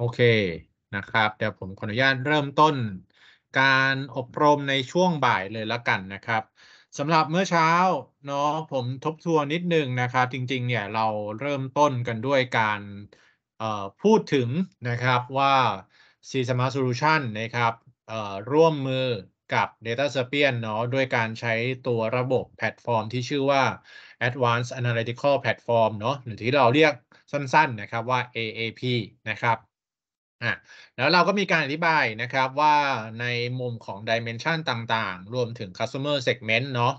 โอเคนะครับ เดี๋ยวผมขออนุญาตเริ่มต้นการอบรมในช่วงบ่ายเลยละกันนะครับสำหรับเมื่อเช้าเนาะผมทบทวนนิดนึงนะครับ จริงๆเนี่ยเราเริ่มต้นกันด้วยการพูดถึงนะครับว่า C Smart Solution นะครับร่วมมือกับ Data s p i e n เนาะด้วยการใช้ตัวระบบแพลตฟอร์มที่ชื่อว่า Advanced Analytical Platform เนาะหรือที่เราเรียกสั้นๆนะครับว่า AAP นะครับอ่ะแล้วเราก็มีการอธิบายนะครับว่าในมุมของ Dimension ต่างๆ รวมถึง Customer Segment เนาะ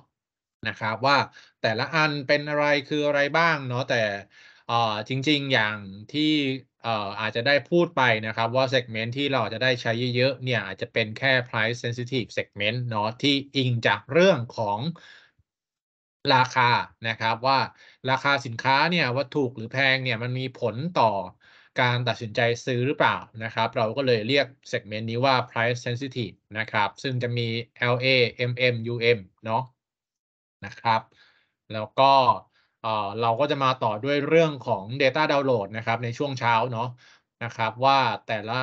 นะครับ ว่าแต่ละอันเป็นอะไรคืออะไรบ้างเนาะแต่จริง ๆอย่างที่อาจจะได้พูดไปนะครับ ว่า Segment ที่เราจะได้ใช้เยอะๆเนี่ยอาจจะเป็นแค่ Price Sensitive Segment เนาะที่อิงจากเรื่องของราคานะครับ ว่าราคาสินค้าเนี่ยว่าถูกหรือแพงเนี่ยมันมีผลต่อการตัดสินใจซื้อหรือเปล่านะครับ เราก็เลยเรียก segment นี้ว่า price sensitive นะครับซึ่งจะมี LA MM UM เนาะนะครับแล้วก็เราก็จะมาต่อด้วยเรื่องของ Data Download นะครับในช่วงเช้าเนาะนะครับ ว่าแต่ละ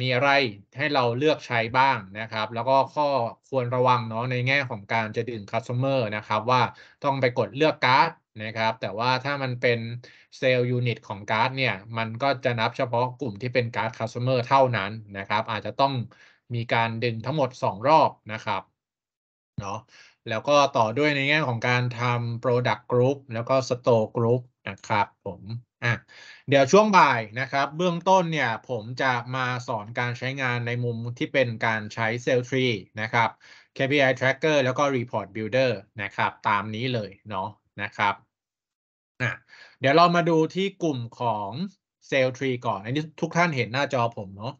มีอะไรให้เราเลือกใช้บ้างนะครับ แล้วก็ข้อควรระวังเนาะในแง่ของการจะดึง customer นะครับว่าต้องไปกดเลือกการ์ดนะครับแต่ว่าถ้ามันเป็นเซลล์ยูนิตของการ์ดเนี่ยมันก็จะนับเฉพาะกลุ่มที่เป็นการ์ดคัสเตอร์เท่านั้นนะครับ อาจจะต้องมีการดึงทั้งหมด 2 รอบนะครับเนาะแล้วก็ต่อด้วยในแง่ของการทำ Product Group แล้วก็ Store Group นะครับ ผมอ่ะเดี๋ยวช่วงบ่ายนะครับ เบื้องต้นเนี่ยผมจะมาสอนการใช้งานในมุมที่เป็นการใช้เซลล์ทรีนะครับ KPI Tracker แล้วก็ Report Builder นะครับตามนี้เลยเนาะนะครับนะเดี๋ยวเรามาดูที่กลุ่มของเซลล์ทรีก่อน อันนี้ทุกท่านเห็นหน้าจอผมเนาะ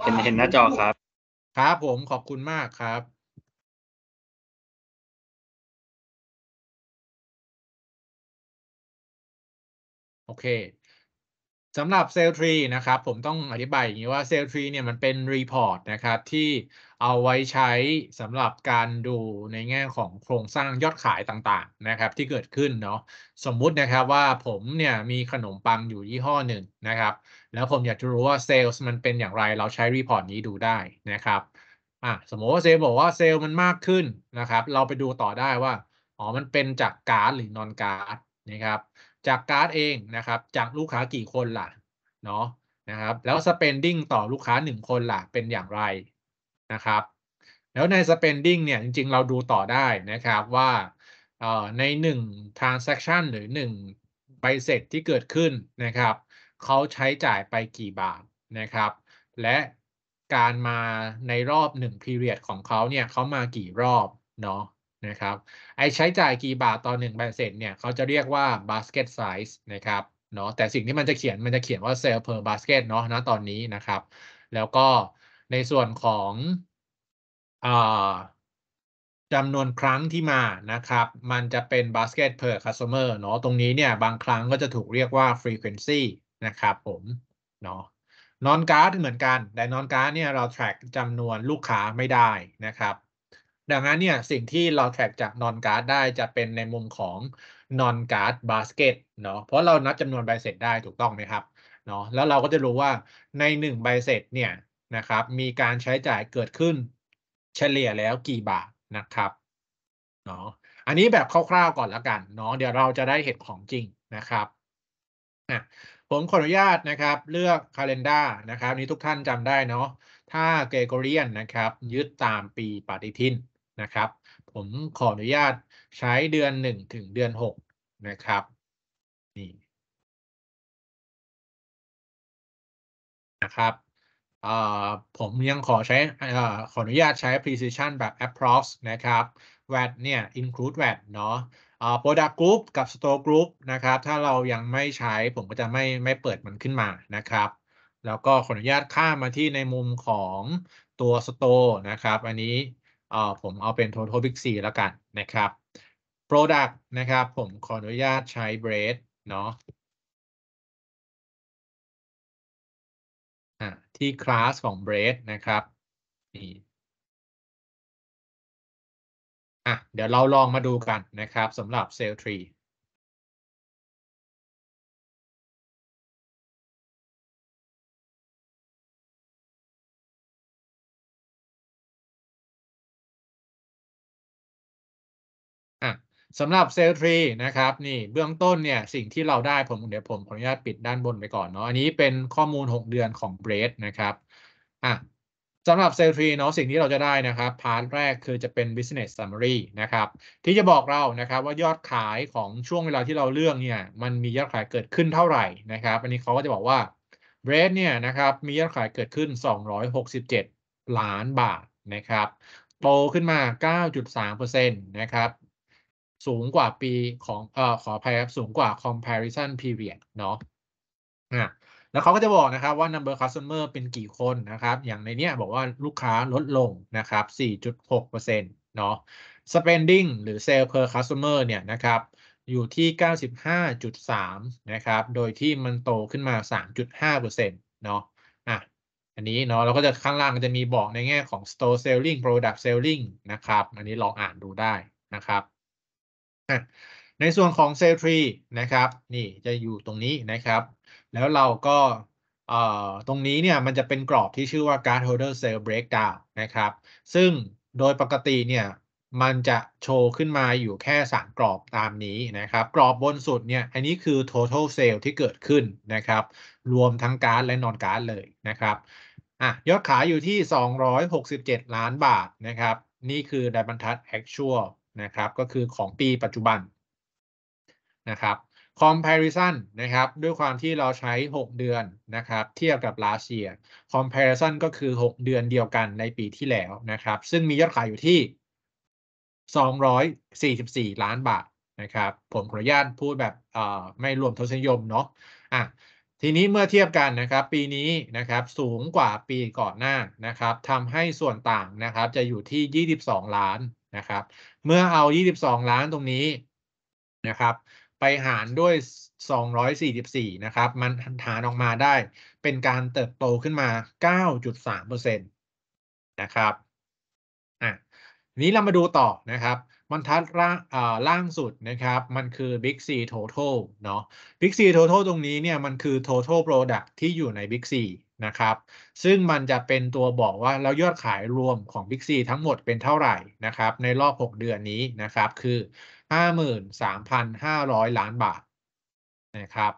เห็นเห็นหน้าจอครับ ครับผมขอบคุณมากครับ โอเคสำหรับเซลล์ทรีนะครับผมต้องอธิบายอย่างนี้ว่าเซลล์ทรีเนี่ยมันเป็นรีพอร์ตนะครับ ที่เอาไว้ใช้สำหรับการดูในแง่ของโครงสร้างยอดขายต่างๆนะครับ ที่เกิดขึ้นเนาะสมมุตินะครับว่าผมเนี่ยมีขนมปังอยู่ยี่ห้อหนึ่งนะครับ แล้วผมอยากจะรู้ว่าเซลล์มันเป็นอย่างไร เราใช้รีพอร์ตนี้ดูได้นะครับอ่ะสมมติว่าเซลล์บอกว่าเซลล์มันมากขึ้นนะครับ เราไปดูต่อได้ว่าอ๋อมันเป็นจากการ์ดหรือนอนการ์ดนะครับ จากการ์ดเองนะครับ จากลูกค้ากี่คนล่ะเนาะนะครับแล้ว spending ต่อลูกค้า 1 คนล่ะ เป็นอย่างไรนะครับแล้วใน spending เนี่ยจริงๆเราดูต่อได้นะครับว่าใน 1 transaction หรือ1ใบเสร็จที่เกิดขึ้นนะครับเขาใช้จ่ายไปกี่บาทนะครับ และการมาในรอบ 1 period ของเขาเนี่ยเขามากี่รอบเนาะนะครับไอใช้จ่ายกี่บาท ต่อ1ใบเสร็จเนี่ยเขาจะเรียกว่า basket size นะครับเนาะแต่สิ่งที่มันจะเขียนมันจะเขียนว่า sale per basket เนาะนะตอนนี้นะครับ แล้วก็ในส่วนของจำนวนครั้งที่มานะครับ มันจะเป็น basket per customer เนาะตรงนี้เนี่ยบางครั้งก็จะถูกเรียกว่า frequency นะครับผมเนาะนอนการ์ดเหมือนกัน แต่นอนการ์ดเนี่ยเรา track จำนวนลูกค้าไม่ได้นะครับ ดังนั้นเนี่ยสิ่งที่เรา track จากนอนการ์ดได้จะเป็นในมุมของ non card basket เนาะเพราะเรานับจำนวนใบเสร็จได้ถูกต้องไหมครับเนาะแล้วเราก็จะรู้ว่าใน1ใบเสร็จเนี่ยนะครับมีการใช้จ่ายเกิดขึ้นเฉลี่ยแล้วกี่บาทนะครับเนาะอันนี้แบบคร่าวๆก่อนละกันเนาะเดี๋ยวเราจะได้เห็นของจริงนะครับนะผมขออนุญาตนะครับ เลือกคาล e n d a r นะครับ นี้ทุกท่านจำได้เนาะถ้าเกรโกเรียนนะครับ ยึดตามปีปฏิทินนะครับ ผมขออนุญาตใช้เดือน1ถึงเดือน6นะครับ นี่ นะครับผมยังขอใช้อขออนุญาตใช้ precision แบบ approx นะครับ VAT เนี่ย include VAT เนาะ product group กับ store group นะครับ ถ้าเรายังไม่ใช้ผมก็จะไม่ไม่เปิดมันขึ้นมานะครับ แล้วก็ขออนุญาตข้ามมาที่ในมุมของตัว store นะครับ อันนี้ผมเอาเป็น total big 4แล้วกันนะครับ product นะครับ ผมขออนุญาตใช้ bread เนาะที่คลาสของ bread นะครับนี่อ่ะ เดี๋ยวเราลองมาดูกันนะครับสำหรับเซลล์ทรีสำหรับเซลล์ทรีนะครับนี่เบื้องต้นเนี่ยสิ่งที่เราได้ผมเดี๋ยวผมขออนุญาตปิดด้านบนไปก่อนเนาะอันนี้เป็นข้อมูล 6 เดือนของเบรดนะครับอ่ะสำหรับเซลล์ทรีเนาะสิ่งที่เราจะได้นะครับพาร์ทแรกคือจะเป็น business summary นะครับที่จะบอกเรานะครับว่ายอดขายของช่วงเวลาที่เราเลือกเนี่ยมันมียอดขายเกิดขึ้นเท่าไหร่นะครับ อันนี้เขาก็จะบอกว่าเบรดเนี่ยนะครับ มียอดขายเกิดขึ้น 267 ล้านบาทนะครับโตขึ้นมา9.3%นะครับสูงกว่าปีของเอ่อขออภัยครับสูงกว่า comparison period เนาะนะแล้วเขาก็จะบอกนะครับว่า number customer เป็นกี่คนนะครับ อย่างในเนี้ยบอกว่าลูกค้าลดลงนะครับ4.6%เนาะ spending หรือ sale per customer เนี่ยนะครับ อยู่ที่ 95.3นะครับ โดยที่มันโตขึ้นมา 3.5%เนาะอ่ะอันนี้เนาะเราก็จะข้างล่างจะมีบอกในแง่ของ store selling product selling นะครับ อันนี้ลองอ่านดูได้นะครับในส่วนของเซลล์ทรีนะครับนี่จะอยู่ตรงนี้นะครับแล้วเราก็ตรงนี้เนี่ยมันจะเป็นกรอบที่ชื่อว่า guard holder cell breakdown นะครับซึ่งโดยปกติเนี่ยมันจะโชว์ขึ้นมาอยู่แค่3กรอบตามนี้นะครับ กรอบบนสุดเนี่ยอันนี้คือ total sale ที่เกิดขึ้นนะครับ รวมทั้งการ์ดและนอนการ์ดเลยนะครับอ่ะยอดขายอยู่ที่ 267 ล้านบาทนะครับ นี่คือดายบรทัด actual นะครับก็คือของปีปัจจุบันนะครับ comparison นะครับ ด้วยความที่เราใช้ 6 เดือนนะครับ เทียบกับ last year comparison ก็คือ 6 เดือนเดียวกันในปีที่แล้วนะครับซึ่งมียอดขายอยู่ที่ 244 ล้านบาทนะครับ ผมขออนุญาตพูดแบบไม่รวมทศนิยมเนาะอ่ะทีนี้เมื่อเทียบกันนะครับปีนี้นะครับ สูงกว่าปีก่อนหน้านะครับทำให้ส่วนต่างนะครับ จะอยู่ที่ 22 ล้านนะครับเมื่อเอา 22 ล้านตรงนี้นะครับไปหารด้วย 244 นะครับ มันหารออกมาได้ เป็นการเติบโตขึ้นมา 9.3%นะครับอ่ะนี้เรามาดูต่อนะครับมันทัดล่างล่างสุดนะครับมันคือ Big C Total เนาะ Big C Total ตรงนี้เนี่ยมันคือ Total Product ที่อยู่ใน Big C นะครับ ซึ่งมันจะเป็นตัวบอกว่าเรายอดขายรวมของ Big C ทั้งหมดเป็นเท่าไหร่นะครับ ในรอบ 6 เดือนนี้นะครับคือ 53,500 ล้านบาทนะครับ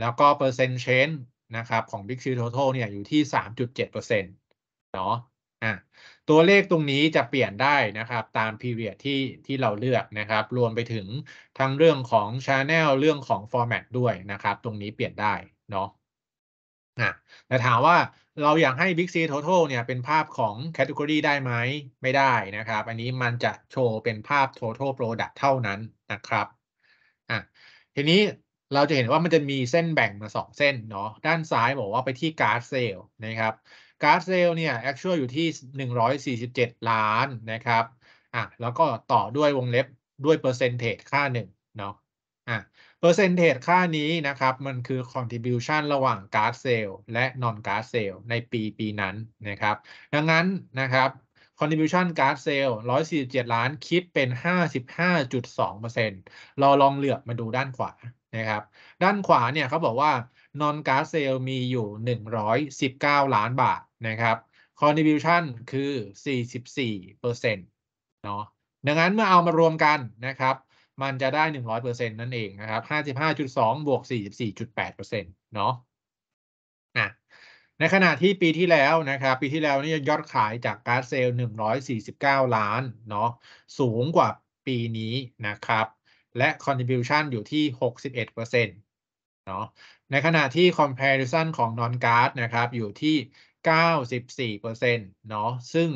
แล้วก็เปอร์เซ็นต์เชนนะครับของ Big C Total เนี่ยอยู่ที่ 3.7%เ็เปอร์ซนตาะอ่ะตัวเลขตรงนี้จะเปลี่ยนได้นะครับ ตามพีเรียดที่ที่เราเลือกนะครับ รวมไปถึงทั้งเรื่องของ Channel เรื่องของ Format ด้วยนะครับ ตรงนี้เปลี่ยนได้เนาะนะแต่ถามว่าเราอยากให้ Big C Total เนี่ยเป็นภาพของ Category ได้ไหมไม่ได้นะครับ อันนี้มันจะโชว์เป็นภาพ Total Product เท่านั้นนะครับอ่ะทีนี้เราจะเห็นว่ามันจะมีเส้นแบ่งมา2เส้นเนาะด้านซ้ายบอกว่าไปที่การ์ดเซลนะครับการ์ดเซลเนี่ย actual อยู่ที่ 147 ล้านนะครับอ่ะแล้วก็ต่อด้วยวงเล็บด้วยเปอร์เซนเทจค่า1เนาะปอร์เซนเทจค่านี้นะครับมันคือ contribution ระหว่างก๊าซเซลล์และ non ก๊าซเซลล์ในปีปีนั้นนะครับ ดังนั้นนะครับ contribution ก๊าซเซลล์147 ล้านคิดเป็น 55.2%เราลองเหลือบมาดูด้านขวานะครับ ด้านขวาเนี่ยเขาบอกว่า non ก๊าซเซลล์มีอยู่ 119 ล้านบาทนะครับ contribution คือ 44%เนาะดังนั้นเมื่อเอามารวมกันนะครับมันจะได้หนึ่งร้อยเปอร์เซ็นตนั่นเองนะครับห้าสิบห้าจุดสองบวกสี่สิบสี่จุดแปดเปอร์เซ็นตเนาะนะในขณะที่ปีที่แล้วนะครับ ปีที่แล้วนี่ยอดขายจากการเซลล์หนึ่งร้อยสี่สิบเก้าล้านเนาะสูงกว่าปีนี้นะครับ และ contribution อยู่ที่ 61%เเนาะในขณะที่ comparison ของ non gas นะครับ อยู่ที่ 94%เนาะซึ่ง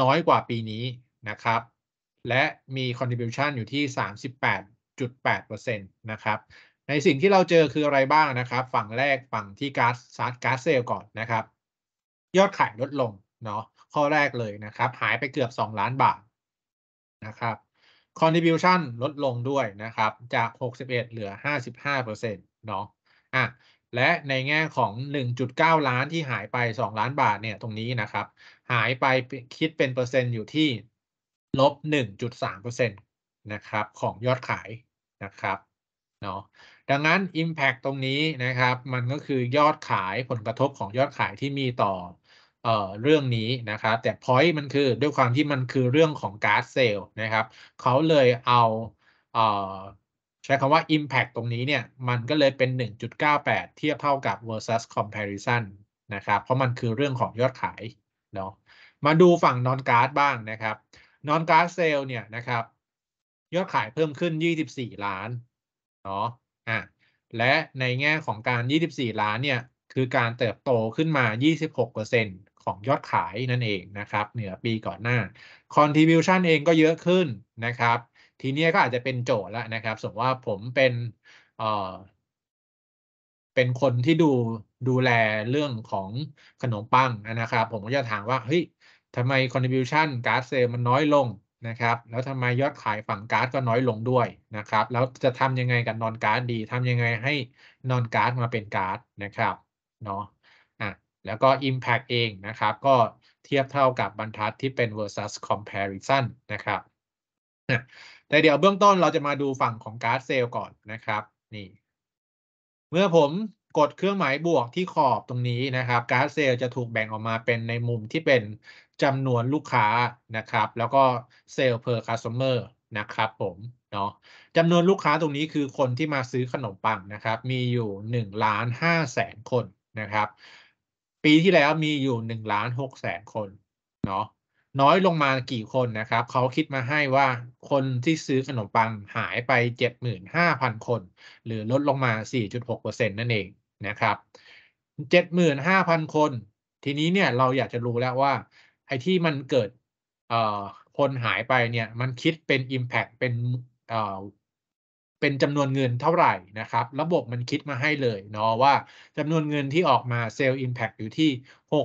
น้อยกว่าปีนี้นะครับและมี contribution อยู่ที่ 38.8%นะครับ ในสิ่งที่เราเจอคืออะไรบ้างนะครับ ฝั่งแรกฝั่งที่ก๊าซซัดก๊าซเซลก่อนนะครับ ยอดขายลดลงเนาะข้อแรกเลยนะครับ หายไปเกือบ 2 ล้านบาทนะครับ contribution ลดลงด้วยนะครับ จาก 61 เหลือ 55%เนาะอ่ะและในแง่ของ 1.9 ล้านที่หายไป 2 ล้านบาทเนี่ยตรงนี้นะครับ หายไปคิดเป็นเปอร์เซ็นต์อยู่ที่ลบ1.3%นะครับของยอดขายนะครับเนาะดังนั้น Impact ตรงนี้นะครับมันก็คือยอดขายผลกระทบของยอดขายที่มีต่อเอ่อเรื่องนี้นะครับแต่ point มันคือ ด้วยความที่มันคือเรื่องของก๊าซเซลล์นะครับเขาเลยเอาเอ่อใช้คำว่า Impact ตรงนี้เนี่ยมันก็เลยเป็น 1.98 เทียบเท่ากับ versus comparison นะครับเพราะมันคือเรื่องของยอดขายเนาะมาดูฝั่ง non ก๊าซบ้างนะครับนอนการ s เซลเนี่ยนะครับ ยอดขายเพิ่มขึ้น 24 ล้านเนาะอ่ะและในแง่ของการ 24 ล้านเนี่ย คือการเติบโตขึ้นมา 26%ของยอดขายนั่นเองนะครับ เหนือปีก่อนหน้า contribution เองก็เยอะขึ้นนะครับทีนี้ก็อาจจะเป็นโจทย์แล้วนะครับ สมมติว่าผมเป็นเอ่อเป็นคนที่ดูดูแลเรื่องของขนมปังนะครับ ผมก็จะถามว่าเฮ้ยทำไม contribution ก๊าซเซลมันน้อยลงนะครับ แล้วทำไมยอดขายฝั่งก๊าซก็น้อยลงด้วยนะครับ แล้วจะทำยังไงกับนอนก๊าซดีทำยังไงให้นอนก๊าซมาเป็นก๊าซนะครับเนาะอ่ะแล้วก็ impact เองนะครับก็เทียบเท่ากับบรรทัดที่เป็น versus comparison นะครับ แต่เดี๋ยวเบื้องต้นเราจะมาดูฝั่งของก๊าซเซลล์ก่อนนะครับ นี่ เมื่อผมกดเครื่องหมายบวกที่ขอบตรงนี้นะครับก๊าซเซลล์จะถูกแบ่งออกมาเป็นในมุมที่เป็นจำนวนลูกค้านะครับแล้วก็เซลล์ per customer นะครับ ผมเนาะจำนวนลูกค้าตรงนี้คือคนที่มาซื้อขนมปังนะครับ มีอยู่1ล้าน5แสนคนนะครับ ปีที่แล้วมีอยู่1ล้าน6แสนคนเนาะน้อยลงมากี่คนนะครับ เขาคิดมาให้ว่าคนที่ซื้อขนมปังหายไป 75,000 คน หรือลดลงมา 4.6%นั่นเองนะครับ75,000 คน ทีนี้เนี่ยเราอยากจะรู้แล้วว่าไอ้ที่มันเกิดเอ่อคนหายไปเนี่ยมันคิดเป็น Impact เป็นเอ่อเป็นจำนวนเงินเท่าไหร่นะครับ ระบบมันคิดมาให้เลยเนาะว่าจำนวนเงินที่ออกมาเซลล์อิมแพ t อยู่ที่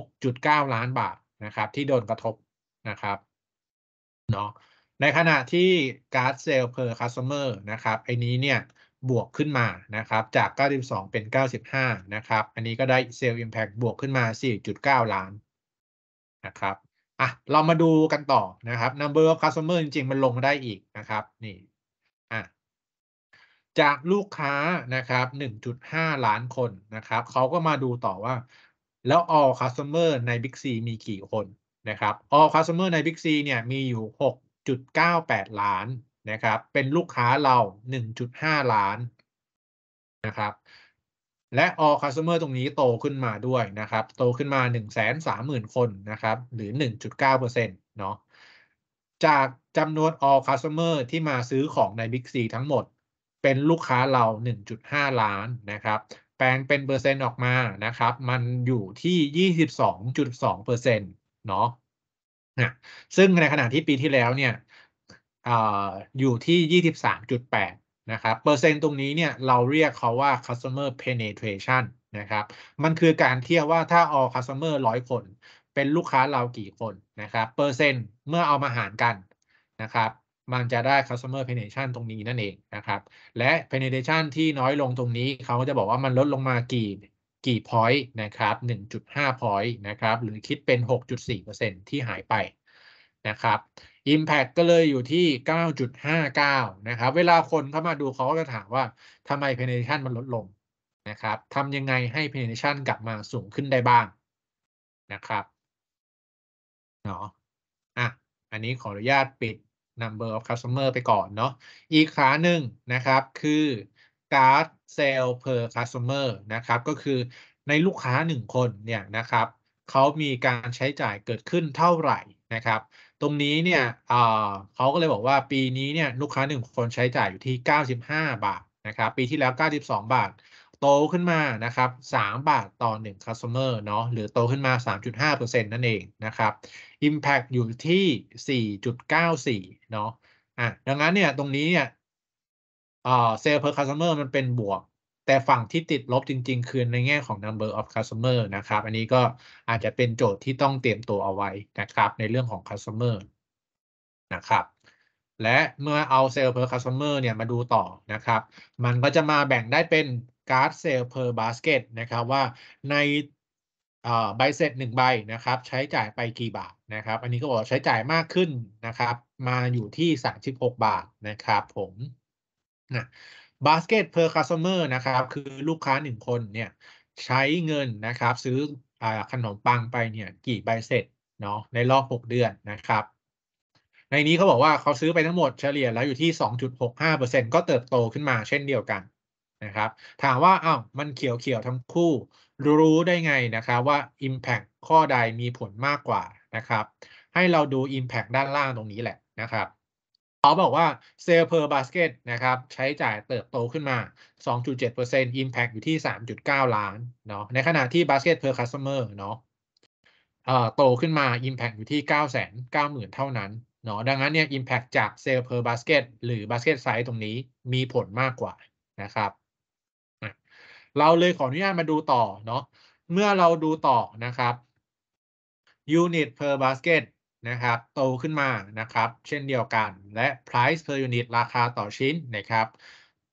6.9 ล้านบาทนะครับ ที่โดนกระทบนะครับเนาะในขณะที่การ์ดเซลล์ per customer นะครับไอ้นี้เนี่ยบวกขึ้นมานะครับ จาก 92 เป็น 95 นะครับ อันนี้ก็ได้เซลล์อิมแพ t บวกขึ้นมา 4.9 ล้านนะครับอ่ะเรามาดูกันต่อนะครับ number of customer จริงๆ มันลงได้อีกนะครับ นี่อ่ะจากลูกค้านะครับ1.5 ล้านคนนะครับเขาก็มาดูต่อว่า แล้ว all customer ใน Big C มีกี่คนนะครับ all customer ใน Big C เนี่ยมีอยู่ 6.98 ล้านนะครับ เป็นลูกค้าเรา 1.5 ล้านนะครับและ all customer ตรงนี้โตขึ้นมาด้วยนะครับ โตขึ้นมา 130,000 คนนะครับ หรือ 1.9%เนาะจากจำนวน all customer ที่มาซื้อของใน Big C ทั้งหมดเป็นลูกค้าเรา 1.5 ล้านนะครับ แปลงเป็นเปอร์เซ็นต์ออกมานะครับ มันอยู่ที่ 22.2%เนาะนะซึ่งในขณะที่ปีที่แล้วเนี่ยออยู่ที่ 23.8นะครับเปอร์เซ็นต์ตรงนี้เนี่ยเราเรียกเขาว่า customer penetration นะครับมันคือการเทียบว่าถ้า all customer ร้อยคนเป็นลูกค้าเรากี่คนนะครับเปอร์เซ็นต์เมื่อเอามาหารกันนะครับมันจะได้ customer penetration ตรงนี้นั่นเองนะครับและ penetration ที่น้อยลงตรงนี้ เขาก็จะบอกว่ามันลดลงมากี่กี่ point นะครับ1.5 point นะครับหรือคิดเป็น 6.4%ที่หายไปนะครับ Impact ก็เลยอยู่ที่ 9.59นะครับเวลาคนเข้ามาดูเขาก็จะถามว่าทำไม penetration มันลดลงนะครับทำยังไงให้ penetration กลับมาสูงขึ้นได้บ้างนะครับเนาะอ่ะอันนี้ขออนุญาตปิด number of customer ไปก่อนเนาะอีกขาหนึ่งนะครับคือ card sale per customer นะครับ ก็คือในลูกค้าหนึ่งคนเนี่ยนะครับเขามีการใช้จ่ายเกิดขึ้นเท่าไหร่นะครับตรงนี้เนี่ยเขาก็เลยบอกว่าปีนี้เนี่ย ลูกค้าหนึ่งคนใช้จ่ายอยู่ที่ 95 บาทนะครับ ปีที่แล้ว 92 บาท โตขึ้นมา นะครับ 3 บาทต่อ1 customer เนาะ หรือโตขึ้นมา 3.5%นั่นเองนะครับ Impact อยู่ที่ 4.94 เนาะ อ่ะดังนั้นเนี่ยตรงนี้เนี่ยเซลล์ per customer มันเป็นบวกแต่ฝั่งที่ติดลบจริงๆ คือในแง่ของ number of customer นะครับ อันนี้ก็อาจจะเป็นโจทย์ที่ต้องเตรียมตัวเอาไว้นะครับ ในเรื่องของ customer นะครับ และเมื่อเอา sale per customer เนี่ยมาดูต่อนะครับ มันก็จะมาแบ่งได้เป็น card sale per basket นะครับ ว่าในใบเสร็จหนึ่งใบนะครับใช้จ่ายไปกี่บาทนะครับ อันนี้ก็บอกใช้จ่ายมากขึ้นนะครับ มาอยู่ที่ 36 บาทนะครับ ผมนะสเกตเพ per customer นะครับ คือลูกค้าหนึ่งคนเนี่ยใช้เงินนะครับซื้ออขนมปังไปเนี่ยกี่ใบเสร็จเนาะในรอบ 6 เดือนนะครับ ในนี้เขาบอกว่าเขาซื้อไปทั้งหมดเฉลี่ยแล้วอยู่ที่ 2.65%ก็เติบโตขึ้นมาเช่นเดียวกันนะครับ ถามว่าอ้าวมันเขียวเขียวทั้งคู่รู้ได้ไงนะครับว่า Impact ข้อใดมีผลมากกว่านะครับให้เราดู Impact ด้านล่างตรงนี้แหละนะครับเขาบอกว่า Sale per basket นะครับใช้จ่ายเติบโตขึ้นมา 2.7% impact อยู่ที่ 3.9 ล้านเนาะ ในขณะที่ basket per customer เนาะโตขึ้นมา impact อยู่ที่9 9 0 0 0 0เท่านั้นเนาะดังนั้นเนี่ย impact จาก Sale per basket หรือ basket size ตรงนี้มีผลมากกว่านะครับเราเลยขออนุญาตมาดูต่อเนาะเมื่อเราดูต่อนะครับ unit per basket นะครับโตขึ้นมานะครับ เช่นเดียวกันและ price per unit ราคาต่อชิ้นนะครับ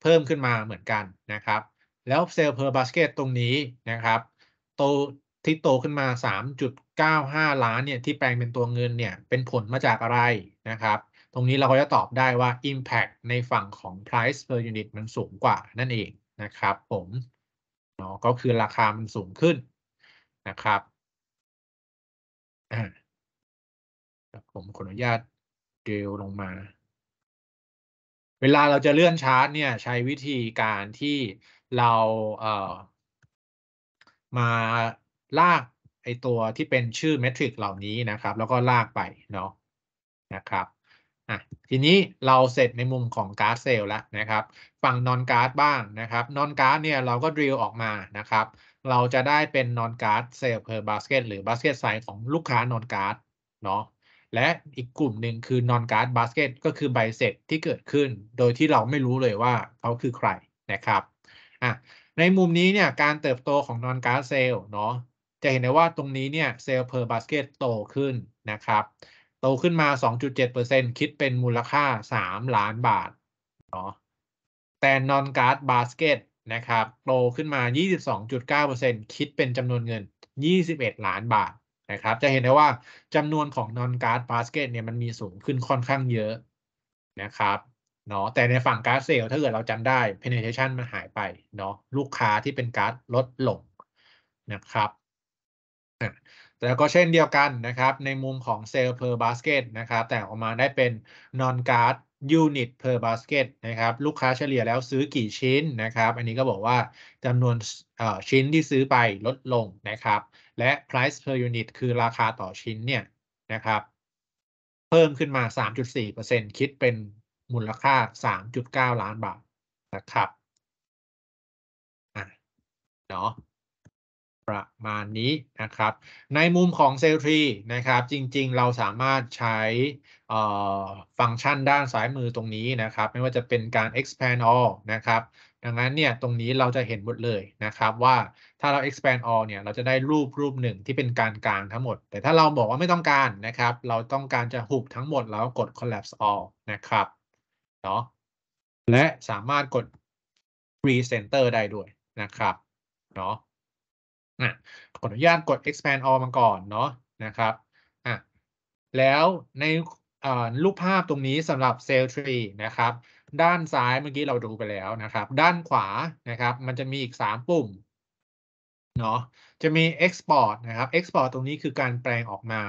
เพิ่มขึ้นมาเหมือนกันนะครับแล้ว sale per basket ตรงนี้นะครับ โตที่โตขึ้นมา 3.95 ล้านเนี่ยที่แปลงเป็นตัวเงินเนี่ยเป็นผลมาจากอะไรนะครับ ตรงนี้เราก็จะตอบได้ว่า impact ในฝั่งของ price per unit มันสูงกว่านั่นเองนะครับ ผมเนาะก็คือราคามันสูงขึ้นนะครับครับผมขออนุญาตเกลลงมา เวลาเราจะเลื่อนชาร์ตเนี่ยใช้วิธีการที่เราเอ่อมาลากไอตัวที่เป็นชื่อเมทริกเหล่านี้นะครับ แล้วก็ลากไปเนาะนะครับอ่ะทีนี้เราเสร็จในมุมของการ์ดเซลแล้วนะครับ ฝั่งนอนการ์ดบ้างนะครับนอนการ์ดเนี่ยเราก็ดิลออกมานะครับ เราจะได้เป็นนอนการ์ดเซลเพอร์บาสเกตหรือบาสเกตไซส์ของลูกค้านอนการ์ดเนาะและอีกกลุ่มหนึ่งคือ non guard basket ก็คือใบเสร็จที่เกิดขึ้น โดยที่เราไม่รู้เลยว่าเขาคือใครนะครับอ่ะในมุมนี้เนี่ยการเติบโตของ non guard sale เนาะจะเห็นได้ว่าตรงนี้เนี่ย sale per basket โตขึ้นนะครับ โตขึ้นมา 2.7%คิดเป็นมูลค่า 3 ล้านบาทเนาะแต่ non guard basket นะครับโตขึ้นมา 22.9%คิดเป็นจำนวนเงิน 21 ล้านบาทะครับจะเห็นได้ว่าจำนวนของ non guard basket เนี่ยมันมีสูงขึ้นค่อนข้างเยอะนะครับเนาะแต่ในฝั่งการ์ดเซลถ้าเกิดเราจำได้ penetration มันหายไปเนาะลูกค้าที่เป็นการ์ดลดลงนะครับ แต่ก็เช่นเดียวกันนะครับ ในมุมของ sale per basket นะครับ แต่ออกมาได้เป็น non guard unit per basket นะครับ ลูกค้าเฉลี่ยแล้วซื้อกี่ชิ้นนะครับ อันนี้ก็บอกว่าจำนวนชิ้นที่ซื้อไปลดลงนะครับและ price per unit คือราคาต่อชิ้นเนี่ยนะครับ เพิ่มขึ้นมา 3.4%คิดเป็นมูลค่า 3.9 ล้านบาทนะครับอ่ะเนาะประมาณนี้นะครับ ในมุมของเซลทรีนะครับ จริง ๆ เราสามารถใช้ฟังก์ชันด้านซ้ายมือตรงนี้นะครับ ไม่ว่าจะเป็นการ expand all นะครับดังนั้นเนี่ยตรงนี้เราจะเห็นหมดเลยนะครับว่าถ้าเรา expand all เนี่ยเราจะได้รูปรูปหนึ่งที่เป็นการกลางทั้งหมด แต่ถ้าเราบอกว่าไม่ต้องการนะครับ เราต้องการจะหุบทั้งหมดแล้วกด collapse all นะครับเนาะและสามารถกด free center ได้ด้วยนะครับเนาะอ่ะขออนุญาตกด expand all มาก่อนเนาะนะครับอ่ะแล้วในรูปภาพตรงนี้สำหรับ cell tree นะครับด้านซ้ายเมื่อกี้เราดูไปแล้วนะครับ ด้านขวานะครับ มันจะมีอีก 3 ปุ่มเนาะจะมี Export นะครับ Export ตรงนี้คือการแปลงออกมา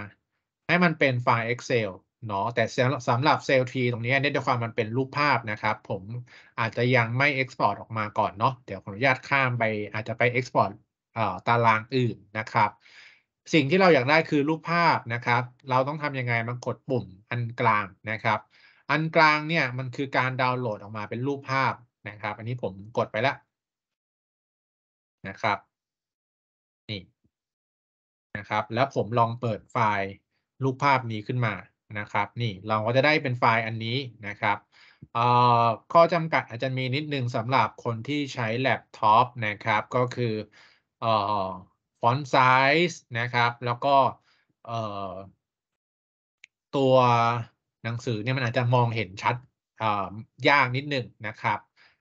ให้มันเป็นไฟล์ Excel เนาะ แต่สำหรับเซลล์ทีตรงนี้เนื่องจากความมันเป็นรูปภาพนะครับ ผมอาจจะยังไม่ Export ออกมาก่อนเนาะ เดี๋ยวขออนุญาตข้ามไปอาจจะไป Export ตารางอื่นนะครับ สิ่งที่เราอยากได้คือรูปภาพนะครับ เราต้องทำยังไงมันกดปุ่มอันกลางนะครับอันกลางเนี่ยมันคือการดาวน์โหลดออกมาเป็นรูปภาพนะครับ อันนี้ผมกดไปแล้วนะครับนี่นะครับ แล้วผมลองเปิดไฟล์รูปภาพนี้ขึ้นมานะครับ นี่เราก็จะได้เป็นไฟล์อันนี้นะครับ ข้อจำกัดอาจจะมีนิดนึงสำหรับคนที่ใช้แล็ปท็อปนะครับ ก็คือฟอนต์ไซส์นะครับ แล้วก็ตัวหนังสือเนี่ยมันอาจจะมองเห็นชัดยากนิดหนึ่งนะครับ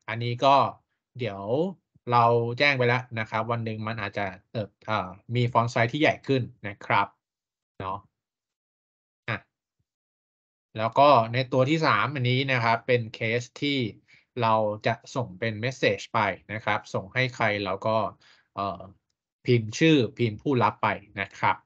อันนี้ก็เดี๋ยวเราแจ้งไปแล้วนะครับ วันหนึ่งมันอาจจะเติบมีฟอนต์ไซส์ที่ใหญ่ขึ้นนะครับเนาะแล้วก็ในตัวที่ 3 อันนี้นะครับ เป็นเคสที่เราจะส่งเป็นเมสเซจไปนะครับ ส่งให้ใครแล้วก็พิมพ์ชื่อพิมพ์ผู้รับไปนะครับ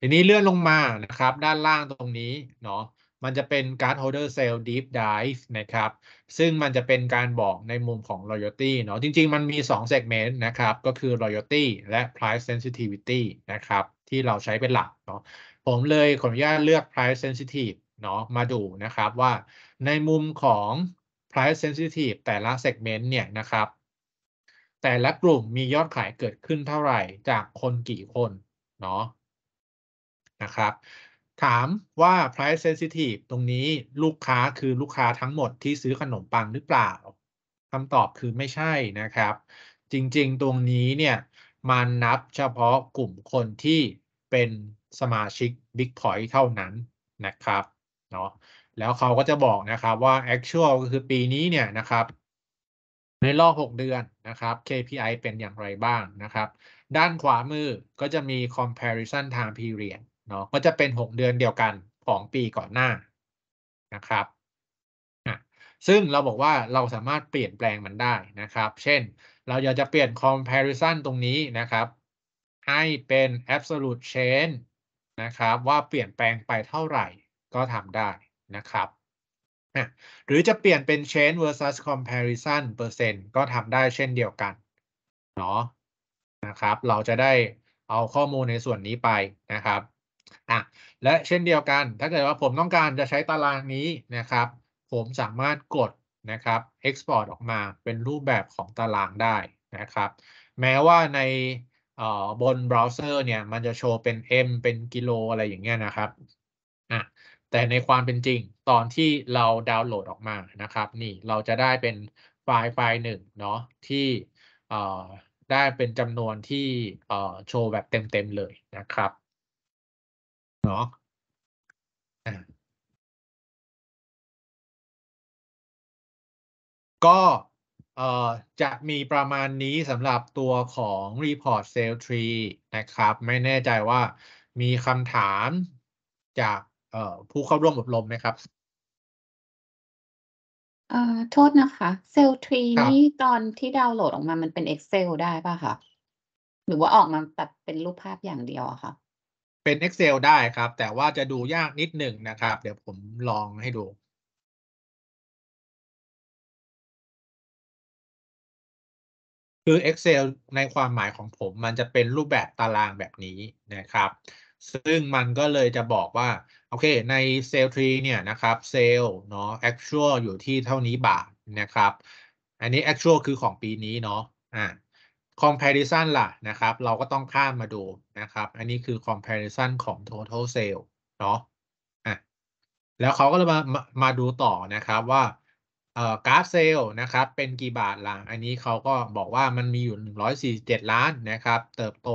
ทีนี้เลื่อนลงมานะครับ ด้านล่างตรงนี้เนาะมันจะเป็น Card Holder s e l l Deep Dive นะครับ ซึ่งมันจะเป็นการบอกในมุมของ Loyalty เนาะจริง ๆ มันมี 2 Segment นะครับ ก็คือ Loyalty และ Price Sensitivity นะครับ ที่เราใช้เป็นหลักเนาะผมเลยขออนุญาตเลือก Price Sensitive เนาะมาดูนะครับว่าในมุมของ Price Sensitive แต่ละ Segment เนี่ยนะครับ แต่ละกลุ่มมียอดขายเกิดขึ้นเท่าไหร่จากคนกี่คน เนาะนะครับ ถามว่า price sensitive ตรงนี้ลูกค้าคือลูกค้าทั้งหมดที่ซื้อขนมปังหรือเปล่าคำตอบคือไม่ใช่นะครับ จริงๆตรงนี้เนี่ย มันนับเฉพาะกลุ่มคนที่เป็นสมาชิก Big Point เท่านั้นนะครับเนาะแล้วเขาก็จะบอกนะครับว่า actual ก็คือปีนี้เนี่ยนะครับ ในรอบ6เดือนนะครับ KPI เป็นอย่างไรบ้างนะครับด้านขวามือก็จะมี comparison time period เนาะก็จะเป็น 6 เดือนเดียวกันของปีก่อนหน้านะครับซึ่งเราบอกว่าเราสามารถเปลี่ยนแปลงมันได้นะครับ เช่นเราอยากจะเปลี่ยน comparison ตรงนี้นะครับ ให้เป็น absolute change นะครับ ว่าเปลี่ยนแปลงไปเท่าไหร่ก็ทำได้นะครับหรือจะเปลี่ยนเป็น change versus comparison เปอร์เซ็นต์ก็ทำได้เช่นเดียวกันเนาะนะครับ เราจะได้เอาข้อมูลในส่วนนี้ไปนะครับอ่ะและเช่นเดียวกันถ้าเกิดว่าผมต้องการจะใช้ตารางนี้นะครับผมสามารถกดนะครับ export ออกมาเป็นรูปแบบของตารางได้นะครับแม้ว่าในบนเบราว์เซอร์เนี่ยมันจะโชว์เป็น M เป็นกิโลอะไรอย่างเงี้ยนะครับอ่ะแต่ในความเป็นจริงตอนที่เราดาวน์โหลดออกมานะครับ นี่เราจะได้เป็นไฟล์ไฟล์หนึ่งเนาะที่ได้เป็นจำนวนที่โชว์แบบเต็มๆเลยนะครับเนาะก็จะมีประมาณนี้สำหรับตัวของ Report Sale Tree นะครับ ไม่แน่ใจว่ามีคำถามจากผู้เข้าร่วมอบรมไหมครับโทษนะคะ เซลทรีนี่ตอนที่ดาวน์โหลดออกมามันเป็น Excel ได้ป่ะคะหรือว่าออกมาตัดเป็นรูปภาพอย่างเดียวอะคะเป็น Excel ได้ครับ แต่ว่าจะดูยากนิดหนึ่งนะครับ เดี๋ยวผมลองให้ดู คือ Excel ในความหมายของผมมันจะเป็นรูปแบบตารางแบบนี้นะครับ ซึ่งมันก็เลยจะบอกว่าโอเคในเซลทรีเนี่ยนะครับเซลเนาะ actual อยู่ที่เท่านี้บาทนะครับ อันนี้ actual คือของปีนี้เนาะอ่า comparison ล่ะนะครับ เราก็ต้องข้ามมาดูนะครับอันนี้คือ comparison ของ total sale เนาะอ่ะแล้วเขาก็เลยมา มาดูต่อนะครับว่าเอ่อกราฟเซลนะครับ เป็นกี่บาทหลังอันนี้เขาก็บอกว่ามันมีอยู่ 147 ล้านนะครับ เติบโต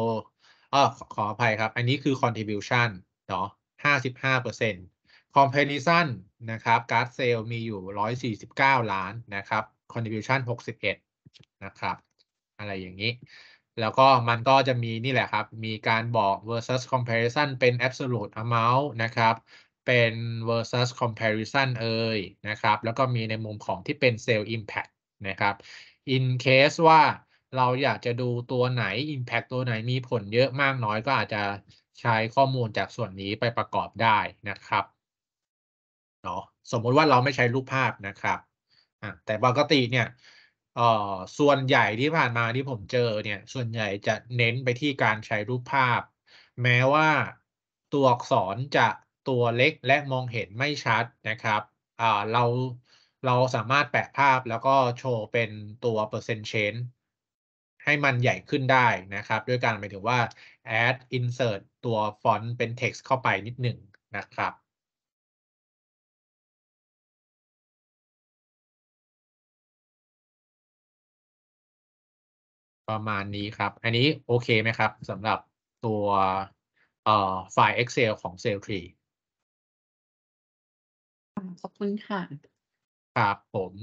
เออขออภัยครับอันนี้คือ contribution เนาะ55% comparison นะครับกราฟเซลมีอยู่ 149 ล้านนะครับ contribution 61 นะครับ อะไรอย่างนี้แล้วก็มันก็จะมีนี่แหละครับ มีการบอก versus comparison เป็น absolute amount นะครับ เป็น versus comparison เอ่ยนะครับ แล้วก็มีในมุมของที่เป็น sell impact นะครับ in case ว่าเราอยากจะดูตัวไหน impact ตัวไหนมีผลเยอะมากน้อยก็อาจจะใช้ข้อมูลจากส่วนนี้ไปประกอบได้นะครับ เนาะ สมมติว่าเราไม่ใช้รูปภาพนะครับ แต่ปกติเนี่ยเอ่อส่วนใหญ่ที่ผ่านมาที่ผมเจอเนี่ยส่วนใหญ่จะเน้นไปที่การใช้รูปภาพ แม้ว่าตัวอักษรจะตัวเล็กและมองเห็นไม่ชัดนะครับอ่าเราเราสามารถแปะภาพแล้วก็โชว์เป็นตัวเปอร์เซ็นต์เชนให้มันใหญ่ขึ้นได้นะครับ ด้วยการหมายถึงว่า add insert ตัวฟอนต์เป็น text เข้าไปนิดหนึ่งนะครับประมาณนี้ครับ อันนี้โอเคไหมครับสำหรับตัวไฟล์ Excel ของเซ l ท Tree ขอบคุณค่ะ ครับผม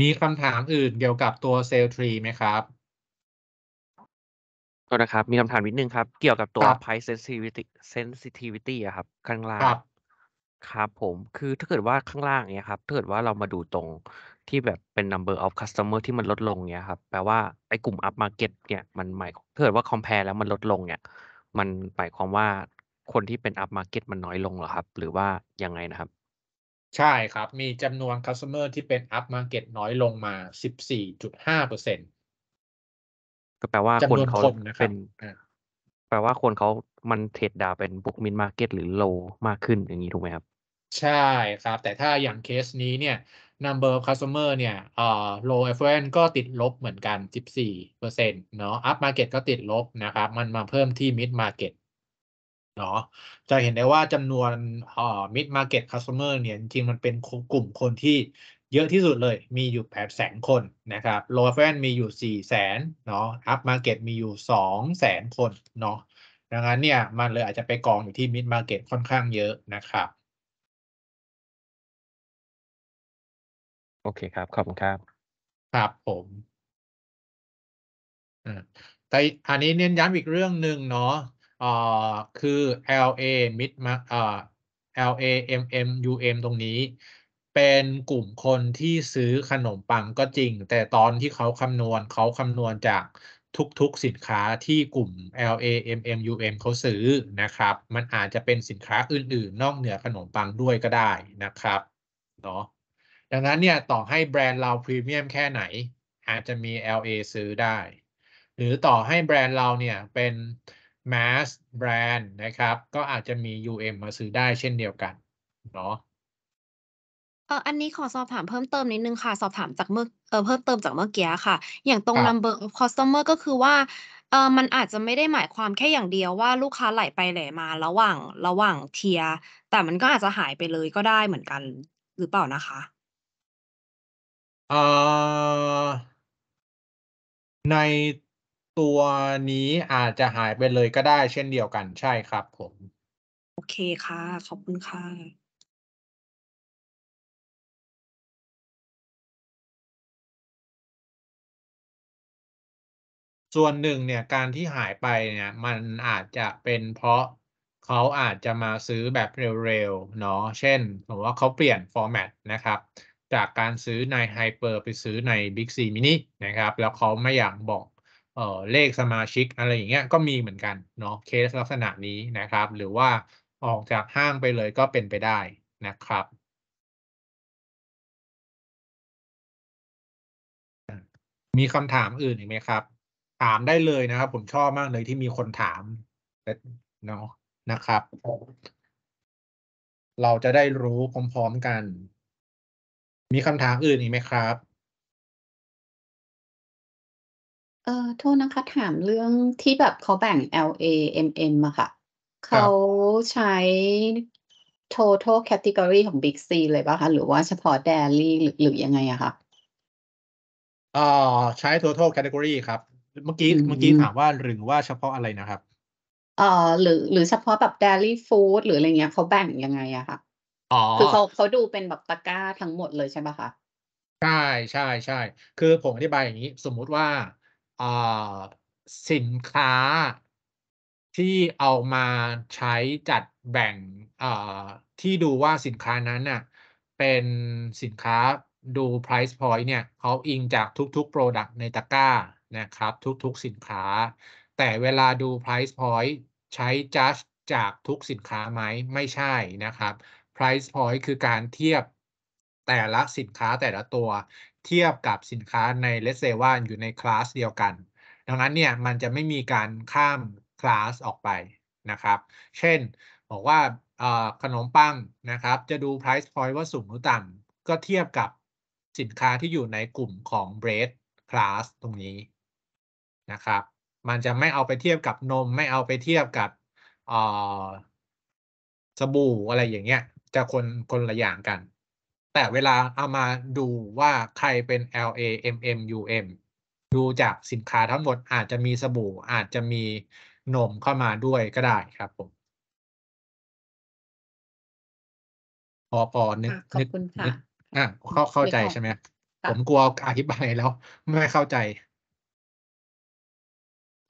มีคำถามอื่นเกี่ยวกับตัวเซ l ท Tree ไหมครับก็นะครับ มีคำถามนิดนึงครับ เกี่ยวกับตัว price sensitivity sensitivity อะครับข้างล่างครับผมคือถ้าเกิดว่าข้างล่างเนี้ยครับถ้าเกิดว่าเรามาดูตรงที่แบบเป็น number of customer ที่มันลดลงเนี้ยครับ แปลว่าไอ้กลุ่ม upmarket เนี่ยมันหมายถ้าเกิดว่า compare แล้วมันลดลง เนี่ย มันหมายความว่าคนที่เป็น upmarket มันน้อยลงเหรอครับ หรือว่ายังไงนะครับ ใช่ครับ มีจำนวน customer ที่เป็น upmarket น้อยลงมา14.5%ก็แปลว่าจคำนวนเขาคนนะคเปร็ับนแปลว่าคนเขามันเทรดดาวน์เป็นบุก mid market หรือ low มากขึ้นอย่างนี้ถูกไหมครับใช่ครับ แต่ถ้าอย่างเคสนี้เนี่ย number of customer เนี่ยเอ่อ low affluent ก็ติดลบเหมือนกัน 14%เนาะ up market ก็ติดลบนะครับ มันมาเพิ่มที่ mid market เนาะจะเห็นได้ว่าจำนวนเอ่อ mid market customer เนี่ยจริงมันเป็นกลุ่มคนที่เยอะที่สุดเลยมีอยู่แปดแสนคนนะครับ low affluent มีอยู่สี่แสนเนาะ up market มีอยู่สองแสนคนเนาะดังนั้นเนี่ยมันเลยอาจจะไปกองอยู่ที่ mid market ค่อนข้างเยอะนะครับโอเคครับ ขอบคุณครับครับผมอ่าแต่อันนี้เน้นย้ำอีกเรื่องหนึ่งเนาะอ่าคือ LA Mid อ่า LA MM UM ตรงนี้ เป็นกลุ่มคนที่ซื้อขนมปังก็จริง แต่ตอนที่เขาคำนวณเขาคำนวณจากทุกๆสินค้าที่กลุ่ม LA MM UM เขาซื้อนะครับ มันอาจจะเป็นสินค้าอื่นๆ นอกเหนือขนมปังด้วยก็ได้นะครับเนาะดังนั้นเนี่ยต่อให้แบรนด์เราพรีเมียมแค่ไหน อาจจะมี LA ซื้อได้ หรือต่อให้แบรนด์เราเนี่ยเป็น mass แบรนด์นะครับ ก็อาจจะมี UM มาซื้อได้เช่นเดียวกันเนาะเอออันนี้ขอสอบถามเพิ่มเติมนิดนึงค่ะ สอบถามจากเมื่อเออเพิ่มเติมจากเมื่อกี้ค่ะ อย่างตรงบ number of customer ก็คือว่าเออมันอาจจะไม่ได้หมายความแค่อย่างเดียว ว่าลูกค้าไหลไปไหลมาระหว่างระหว่างเทียแต่มันก็อาจจะหายไปเลยก็ได้เหมือนกันหรือเปล่านะคะในตัวนี้อาจจะหายไปเลยก็ได้เช่นเดียวกันใช่ครับ ผม โอเคค่ะ ขอบคุณค่ะ ส่วนหนึ่งเนี่ยการที่หายไปเนี่ย มันอาจจะเป็นเพราะเขาอาจจะมาซื้อแบบเร็วๆเนาะเช่นผมว่าเขาเปลี่ยนฟอร์แมตนะครับจากการซื้อในไฮเปอร์ไปซื้อใน Big C Mini นะครับ แล้วเขาไม่อยากบอกเออเลขสมาชิกอะไรอย่างเงี้ยก็มีเหมือนกันเนาะเคสลักษณะนี้นะครับ หรือว่าออกจากห้างไปเลยก็เป็นไปได้นะครับ มีคำถามอื่นอีกไหมครับ ถามได้เลยนะครับ ผมชอบมากเลยที่มีคนถามเนาะนะครับ เราจะได้รู้พร้อมๆกันมีคำถามอื่นอีกไหมครับ เอ่อโทษนะคะ ถามเรื่องที่แบบเขาแบ่ง LA MM อะค่ะ เขาใช้ total category ของ Big C เลยป่ะคะ หรือว่าเฉพาะ d a i l y หรืออยังไงอะคะเอ่อใช้ total category ครับ เมื่อกี้เมื่อกี้ถามว่าหรือว่าเฉพาะอะไรนะครับเอ่อหรือหรือเฉพาะแบบ d a i l y food หรืออะไรเงี้ยเขาแบ่งยังไงอะคะคือเขาเขาดูเป็นแบบตะกร้าทั้งหมดเลยใช่ไหมคะใช่ใช่ใช่คือผมอธิบายอย่างนี้สมมุติว่าอ่าสินค้าที่เอามาใช้จัดแบ่งอ่าที่ดูว่าสินค้านั้นน่ะเป็นสินค้าดู price point เนี่ยเขาอิงจากทุกๆ product ในตะกร้านะครับ ทุกๆสินค้า แต่เวลาดู price point ใช้ judge จากทุกสินค้าไหมไม่ใช่นะครับ price point คือการเทียบแต่ละสินค้าแต่ละตัว เทียบกับสินค้าในเลสเซว่าอยู่ในคลาสเดียวกัน ดังนั้นเนี่ยมันจะไม่มีการข้ามคลาสออกไปนะครับ เช่นบอกว่าขนมปังนะครับ จะดู price point ว่าสูงหรือต่ำก็เทียบกับสินค้าที่อยู่ในกลุ่มของ bread class ตรงนี้นะครับ มันจะไม่เอาไปเทียบกับนม ไม่เอาไปเทียบกับสบู่อะไรอย่างเงี้ยจะคนคนละอย่างกัน แต่เวลาเอามาดูว่าใครเป็น L A M M U M ดูจากสินค้าทั้งหมดอาจจะมีสบู่ อาจจะมีนมเข้ามาด้วยก็ได้ครับผมพอพอนึกนึกอ่ะเข้าเข้าใจใช่ไหมผมกลัวอธิบายแล้วไม่เข้าใจ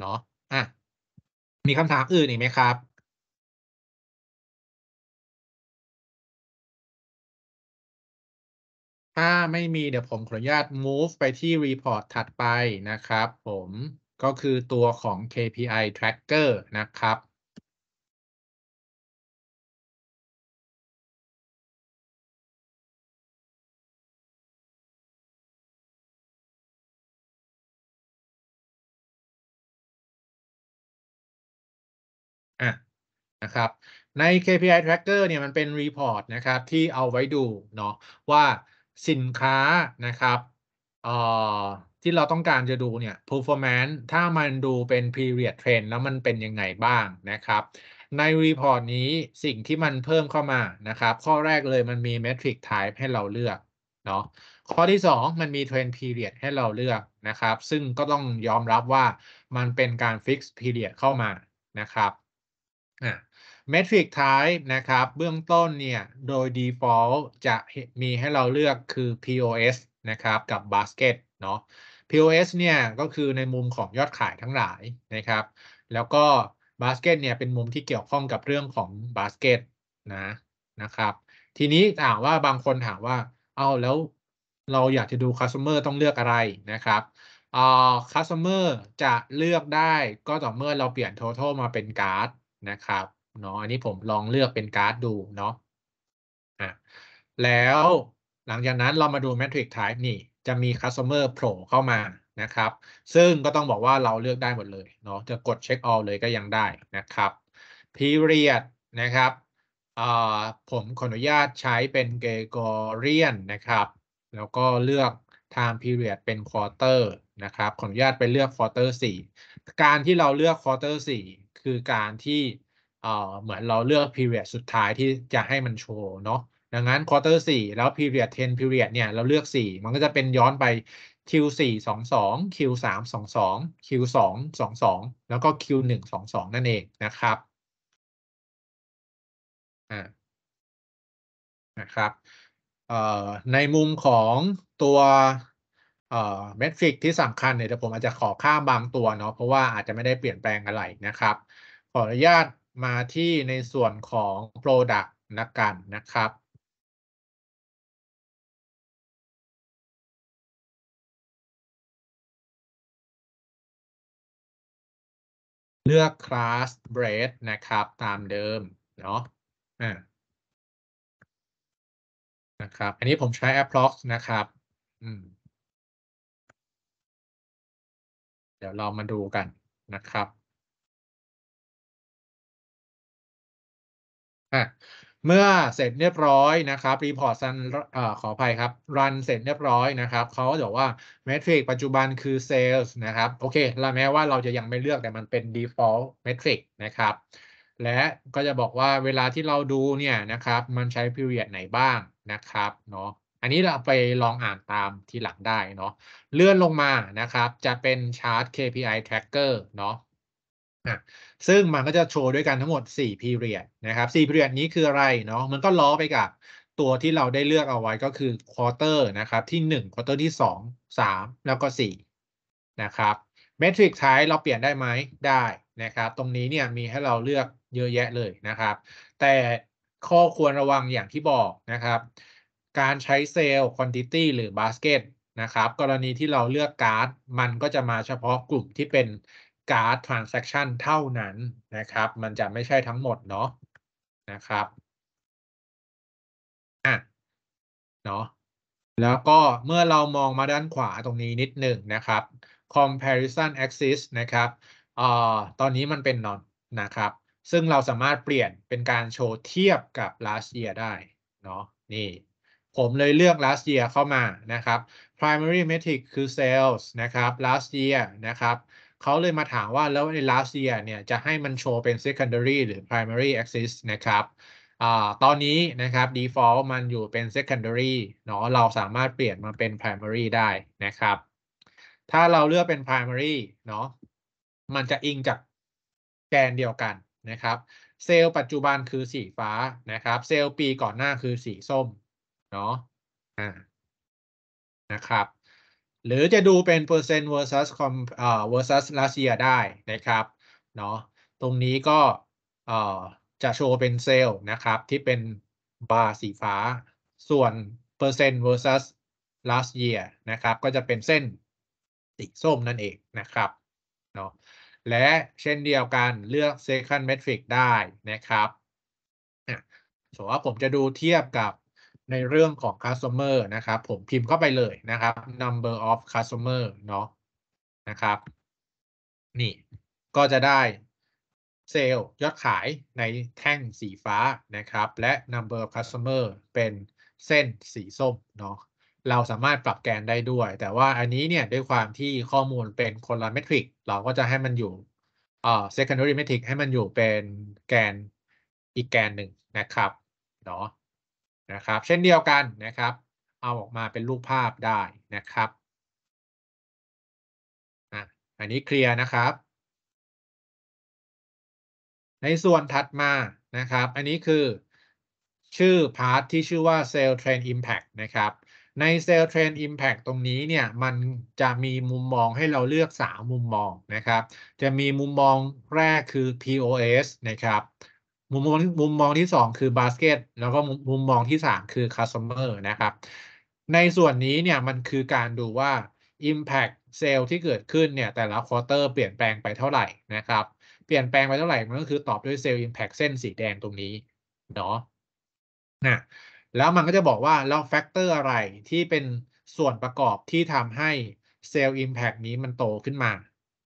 เนาะอ่ะมีคำถามอื่นอีกไหมครับถ้าไม่มีเดี๋ยวผมขออนุญาต move ไปที่ report ถัดไปนะครับผมก็คือตัวของ KPI tracker นะครับอะนะครับใน KPI tracker เนี่ยมันเป็น report นะครับที่เอาไว้ดูเนาะว่าสินค้านะครับเอ่อที่เราต้องการจะดูเนี่ย performance ถ้ามันดูเป็น period trend แล้วมันเป็นยังไงบ้างนะครับ ในรีพอร์ตนี้สิ่งที่มันเพิ่มเข้ามานะครับ ข้อแรกเลยมันมี metric type ให้เราเลือกเนาะข้อที่ 2 มันมี trend period ให้เราเลือกนะครับ ซึ่งก็ต้องยอมรับว่ามันเป็นการ fix period เข้ามานะครับเมทริกท้ายนะครับ เบื้องต้นเนี่ยโดย default จะมีให้เราเลือกคือ POS นะครับกับ Basket เนาะ POS เนี่ยก็คือในมุมของยอดขายทั้งหลายนะครับแล้วก็ Basket เนี่ยเป็นมุมที่เกี่ยวข้องกับเรื่องของ Basket นะนะครับทีนี้ถามว่าบางคนถามว่า เอาแล้วเราอยากจะดู Customer ต้องเลือกอะไรนะครับอ่า Customer จะเลือกได้ก็ต่อเมื่อเราเปลี่ยน Total มาเป็นการ์ดนะครับเนาะอันนี้ผมลองเลือกเป็นการ์ดดูเนาะอ่ะแล้วหลังจากนั้นเรามาดูแมทริกไทป์นี่จะมีคัสเตอร์โผล่เข้ามานะครับ ซึ่งก็ต้องบอกว่าเราเลือกได้หมดเลยเนาะจะกดเช็คเอาเลยก็ยังได้นะครับ period นะครับผมขออนุญาตใช้เป็นเก e กเรียนนะครับ แล้วก็เลือก time period เป็น quarter นะครับขออนุญาตไปเลือก quarter 4 การที่เราเลือก quarter 4 คือการที่เหมือนเราเลือก period สุดท้ายที่จะให้มันโชว์เนาะดังนั้น quarter 4 แล้ว period 10 period เนี่ยเราเลือก 4 มันก็จะเป็นย้อนไป Q4 22 Q3 22 Q2 22 แล้วก็ Q1 22 นั่นเองนะครับอ่านะครับในมุมของตัวเมทริกที่สำคัญเนี่ยแต่ผมอาจจะขอข้ามบางตัวเนาะเพราะว่าอาจจะไม่ได้เปลี่ยนแปลงอะไรนะครับ ขออนุญาตมาที่ในส่วนของ Product นะกันนะครับ เลือก Class Bread นะครับ ตามเดิมเนาะนะครับ อันนี้ผมใช้ approx นะครับ เดี๋ยวเรามาดูกันนะครับเมื่อเสร็จเรียบร้อยนะครับรีพอร์ตซันขออภัยครับรันเสร็จเรียบร้อยนะครับเขาจะบอกว่าเมทริกปัจจุบันคือเซลส์นะครับ โอเคเราแม้ว่าเราจะยังไม่เลือกแต่มันเป็น default metric นะครับ และก็จะบอกว่าเวลาที่เราดูเนี่ยนะครับ มันใช้ period ไหนบ้างนะครับเนาะอันนี้เราไปลองอ่านตามที่หลังได้เนาะเลื่อนลงมานะครับ จะเป็นชาร์ต KPI tracker เนาะนะซึ่งมันก็จะโชว์ด้วยกันทั้งหมด4 period นะครับ4 period นี้คืออะไรเนาะ มันก็ล้อไปกับตัวที่เราได้เลือกเอาไว้ก็คือ quarter นะครับที่1 quarter ที่ 2 3 แล้วก็ 4 นะครับ เมทริก์ใช้เราเปลี่ยนได้ไหม ได้นะครับ ตรงนี้เนี่ยมีให้เราเลือกเยอะแยะเลยนะครับ แต่ข้อควรระวังอย่างที่บอกนะครับ การใช้เซลล์คอนติตี้หรือบาสเกตนะครับ กรณีที่เราเลือกการ์ดมันก็จะมาเฉพาะกลุ่มที่เป็นการ์ดทรานสัคชันเท่านั้นนะครับ มันจะไม่ใช่ทั้งหมดเนาะนะครับอ่ะเนาะแล้วก็เมื่อเรามองมาด้านขวาตรงนี้นิดหนึ่งนะครับ comparison axis นะครับเอ่อตอนนี้มันเป็นนอนนะครับ ซึ่งเราสามารถเปลี่ยนเป็นการโชว์เทียบกับ last year ได้เนาะนี่ ผมเลยเลือก last year เข้ามานะครับ primary metric คือ sales นะครับ last year นะครับเขาเลยมาถามว่าแล้วใน last year เนี่ยจะให้มันโชว์เป็น secondary หรือ primary axis นะครับอตอนนี้นะครับ default มันอยู่เป็น secondary เนาะเราสามารถเปลี่ยนมาเป็น primary ได้นะครับ ถ้าเราเลือกเป็น primary เนาะมันจะอิงจากแกนเดียวกันนะครับ เซลล์ปัจจุบันคือสีฟ้านะครับ เซลล์ปีก่อนหน้าคือสีส้ม เนาะะนะครับหรือจะดูเป็นเปอร์เซ็นต์ versus com เอ่อ versus last year ได้นะครับเนาะตรงนี้ก็เอ่อจะโชว์เป็นเซลล์นะครับที่เป็นบาร์สีฟ้า ส่วนเปอร์เซ็นต์ versus last year นะครับก็จะเป็นเส้นสีส้มนั่นเองนะครับเนาะและเช่นเดียวกันเลือก second metric ได้นะครับสมมติว่าผมจะดูเทียบกับในเรื่องของ customer นะครับผมพิมพ์เข้าไปเลยนะครับ number of customer เนาะนะครับ นี่ก็จะได้เซลล์ยอดขายในแท่งสีฟ้านะครับ และ number of customer เป็นเส้นสีส้มเนาะเราสามารถปรับแกนได้ด้วย แต่ว่าอันนี้เนี่ย ด้วยความที่ข้อมูลเป็นคนละเมทริกเราก็จะให้มันอยู่เอ่อ secondary metric ให้มันอยู่เป็นแกนอีกแกนหนึ่งนะครับ เนาะนะครับเช่นเดียวกันนะครับ เอาออกมาเป็นรูปภาพได้นะครับอันนี้เคลียร์นะครับ ในส่วนถัดมานะครับ อันนี้คือชื่อพาร์ทที่ชื่อว่าเซ l เ Train Impact นะครับ ในเซ l เ Train Impact ตรงนี้เนี่ยมันจะมีมุมมองให้เราเลือก 3 มุมมองนะครับ จะมีมุมมองแรกคือ POS นะครับมุมมองมุมมองที่สองคือบาสเกตแล้วก็มุมมองที่สามคือคัสเตอร์นะครับในส่วนนี้เนี่ยมันคือการดูว่า Impact เซลล์ที่เกิดขึ้นเนี่ย แต่ละควอเตอร์เปลี่ยนแปลงไปเท่าไหร่นะครับ เปลี่ยนแปลงไปเท่าไหร่มันก็คือตอบด้วยเซลล์ Impact เส้นสีแดงตรงนี้เนาะนะ แล้วมันก็จะบอกว่าเราแฟกเตอร์อะไรที่เป็นส่วนประกอบที่ทำให้เซลล์ Impact นี้มันโตขึ้นมา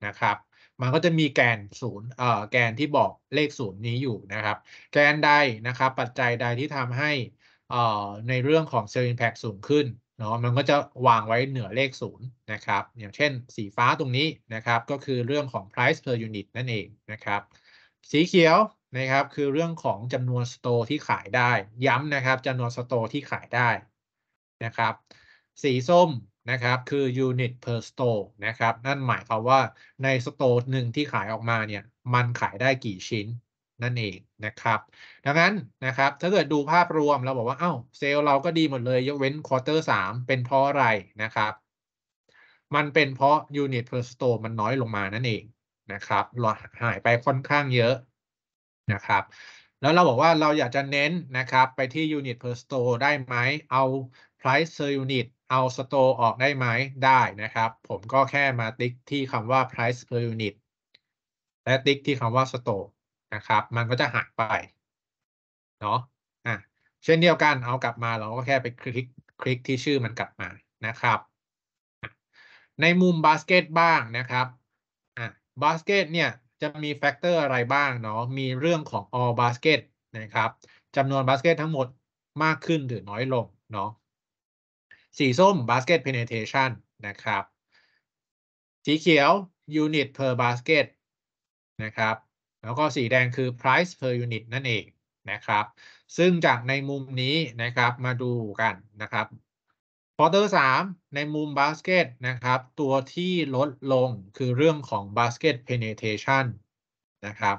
นะครับมันก็จะมีแกนศูนย์เอ่อแกนที่บอกเลขศูนย์นี้อยู่นะครับ แกนใดนะครับ ปัจจัยใดที่ทำให้เอ่อในเรื่องของเซลล์อิมแพคสูงขึ้นเนาะมันก็จะวางไว้เหนือเลขศูนย์นะครับ อย่างเช่น สีฟ้าตรงนี้นะครับ ก็คือเรื่องของ price per unit นั่นเองนะครับ สีเขียวนะครับคือเรื่องของจำนวนสโตร์ที่ขายได้ ย้ำนะครับจำนวนสโตร์ที่ขายได้นะครับสีส้มนะครับคือ unit per store นะครับนั่นหมายความว่าในส t o r e หนึ่งที่ขายออกมาเนี่ยมันขายได้กี่ชิ้นนั่นเองนะครับ ดังนั้นนะครับถ้าเกิดดูภาพรวมเราบอกว่าเอา้าเซลล์เราก็ดีหมดเลย ยกเว้นควอเตอร์สามเป็นเพราะอะไรนะครับ มันเป็นเพราะ unit per store มันน้อยลงมานั่นเองนะครับลหายไปค่อนข้างเยอะนะครับแล้วเราบอกว่าเราอยากจะเน้นนะครับไปที่ unit per store ได้ไหมเอา price per unit เอาสโตออกได้ไหมได้นะครับ ผมก็แค่มาติ๊กที่คำว่า price per unit และติ๊กที่คำว่า store นะครับ มันก็จะหักไปเนาะอ่ะเช่นเดียวกันเอากลับมาเราก็แค่ไปคลิกคลิกที่ชื่อมันกลับมานะครับในมุมบาสเกตบ้างนะครับอ่ะบาสเกตเนี่ยจะมีแฟกเตอร์อะไรบ้างเนาะมีเรื่องของ all basket นะครับจำนวนบาสเกตทั้งหมดมากขึ้นหรือน้อยลงเนาะสีส้ม basket penetration นะครับ สีเขียว unit per basket นะครับแล้วก็สีแดงคือ price per unit นั่นเองนะครับ ซึ่งจากในมุมนี้นะครับมาดูกันนะครับพวอเตอร์สามในมุมบาสเกตนะครับ ตัวที่ลดลงคือเรื่องของ basket penetration นะครับ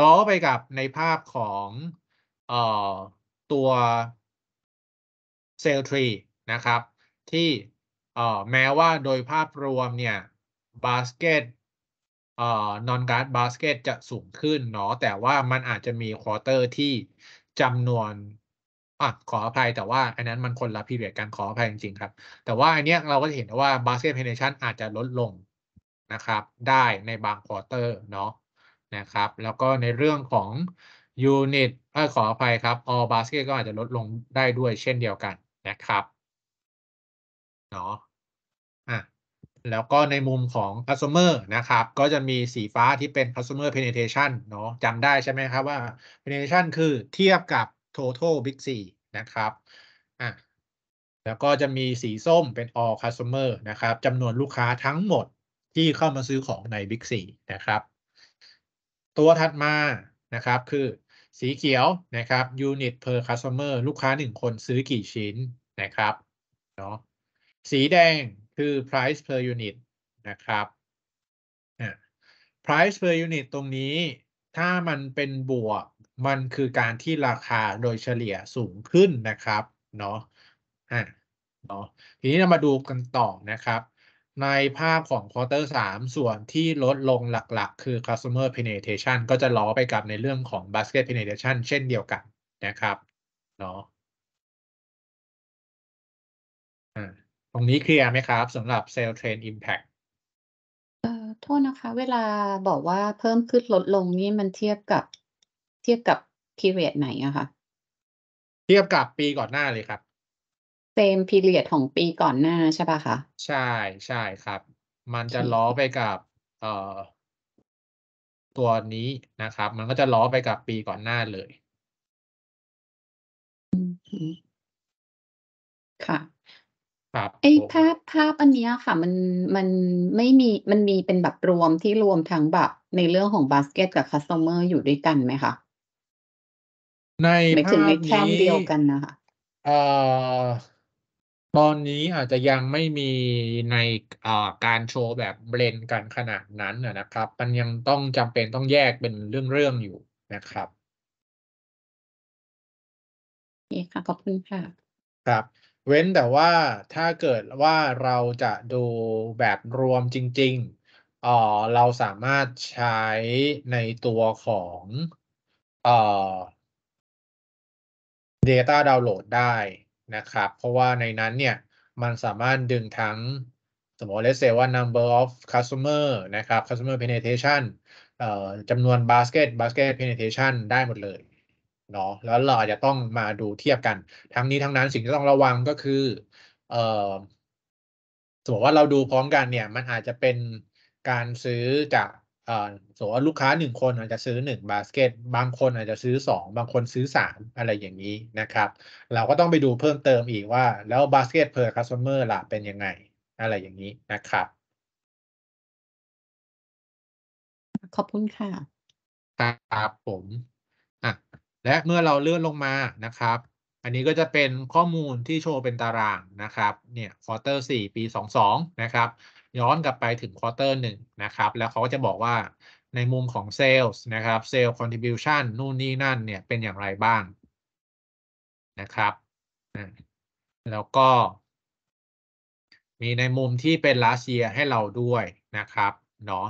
ล้อไปกับในภาพของออตัว sale tree นะครับ ที่แม้ว่าโดยภาพรวมเนี่ยบาสเกตนอนการ์ดบาสเกตจะสูงขึ้น เนาะ แต่ว่ามันอาจจะมีควอเตอร์ที่จำนวนอ่ะขออภัย แต่ว่าอันนั้นมันคนละพีเรียดกันขออภัยจริง ๆ ครับ แต่ว่าอันเนี้ยเราก็จะเห็นว่าบาสเกตเพนเนชันอาจจะลดลงนะครับ ได้ในบางควอเตอร์เนาะ นะครับ แล้วก็ในเรื่องของยูนิตขออภัยครับออบาสเกตก็อาจจะลดลงได้ด้วยเช่นเดียวกันนะครับเนาะอ่ะแล้วก็ในมุมของ customer นะครับ ก็จะมีสีฟ้าที่เป็น customer penetration เนาะจำได้ใช่ไหมครับว่า penetration คือเทียบกับ total big 4นะครับอ่ะแล้วก็จะมีสีส้มเป็น all customer นะครับจำนวนลูกค้าทั้งหมดที่เข้ามาซื้อของใน big 4นะครับ ตัวถัดมานะครับคือสีเขียวนะครับ unit per customer ลูกค้า1คนซื้อกี่ชิ้นนะครับเนาะสีแดงคือ price per unit นะครับ price per unit ตรงนี้ถ้ามันเป็นบวกมันคือการที่ราคาโดยเฉลี่ยสูงขึ้นนะครับเนาะอ่เนาะทีนี้เรามาดูกันต่อนะครับ ในภาพของควอเตอร์3ส่วนที่ลดลงหลักๆ คือ customer penetration ก็จะล้อไปกับในเรื่องของ basket penetration เช่นเดียวกันนะครับเนาะตรงนี้เคลียร์ไหมครับสำหรับเซลเทรนอิมแพคเอ่อโทษนะคะ เวลาบอกว่าเพิ่มขึ้นลดลงนี่มันเทียบกับ เทียบกับ period ไหนอะคะ เทียบกับปีก่อนหน้าเลยครับเซม period ของปีก่อนหน้าใช่ป่ะคะ ใช่ใช่ครับ มันจะล้อไปกับเอ่อตัวนี้นะครับ มันก็จะล้อไปกับปีก่อนหน้าเลยอืมค่ะครับไอ้ภาพภาพอันเนี้ยค่ะ มันมันไม่มีมันมีเป็นแบบรวมที่รวมทั้งแบบ ในเรื่องของบาสเกตกับคัสร์เมอร์อยู่ด้วยกันไหมคะในหมาถึงภาในพแคมเดียวกันนะคะเอ่อตอนนี้อาจจะยังไม่มีในอ่การโชว์แบบเบลนกันขนาดนั้นนะครับ มันยังต้องจำเป็นต้องแยกเป็นเรื่องๆอยู่นะครับนี่ค่ะขอบคุณค่ะครับเว้นแต่ว่าถ้าเกิดว่าเราจะดูแบบรวมจริง ๆ เอ่อเราสามารถใช้ในตัวของเอ่อ Data ดาวน์โหลดได้นะครับ เพราะว่าในนั้นเนี่ยมันสามารถดึงทั้งสมมติ let's say ว่า number of customer นะครับ customer penetration เอ่อจำนวน basket basket penetration ได้หมดเลยเนาะแล้วเราอาจจะต้องมาดูเทียบกันทั้งนี้ทั้งนั้นสิ่งที่ต้องระวังก็คือ เออสมมติว่าเราดูพร้อมกัน เนี่ย มันอาจจะเป็นการซื้อจากเออสมมติว่าลูกค้าหนึ่งคนอาจจะซื้อหนึ่งบาสเกตบางคนอาจจะซื้อสองบางคนซื้อสามอะไรอย่างนี้นะครับ เราก็ต้องไปดูเพิ่มเติมอีกว่า แล้วบาสเกตเพอร์คัสเตอร์ล่ะเป็นยังไง อะไรอย่างนี้นะครับ ขอบคุณค่ะ ครับผม อ่ะและเมื่อเราเลื่อนลงมานะครับ อันนี้ก็จะเป็นข้อมูลที่โชว์เป็นตารางนะครับ เนี่ยควอเตอร์4ปี 22 นะครับ ย้อนกลับไปถึงควอเตอร์1นะครับ แล้วเขาก็จะบอกว่าในมุมของเซลล์นะครับเซลล์คอนทิบิวชันนู่นนี่นั่นเนี่ยเป็นอย่างไรบ้างนะครับ แล้วก็มีในมุมที่เป็นลาเซียให้เราด้วยนะครับเนาะ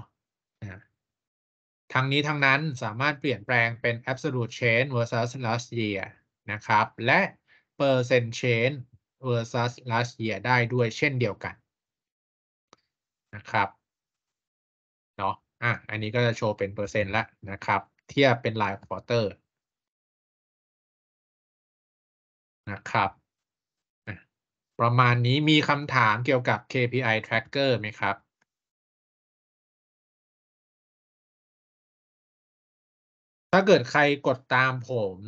ทั้งนี้ทั้งนั้นสามารถเปลี่ยนแปลงเป็น absolute change versus last year นะครับ และ percent change versus last year ได้ด้วยเช่นเดียวกันนะครับเนาะอ่ะอันนี้ก็จะโชว์เป็นเปอร์เซ็นต์ละนะครับ เทียบเป็นรายควอเตอร์นะครับประมาณนี้มีคำถามเกี่ยวกับ KPI tracker ไหมครับถ้าเกิดใครกดตามผม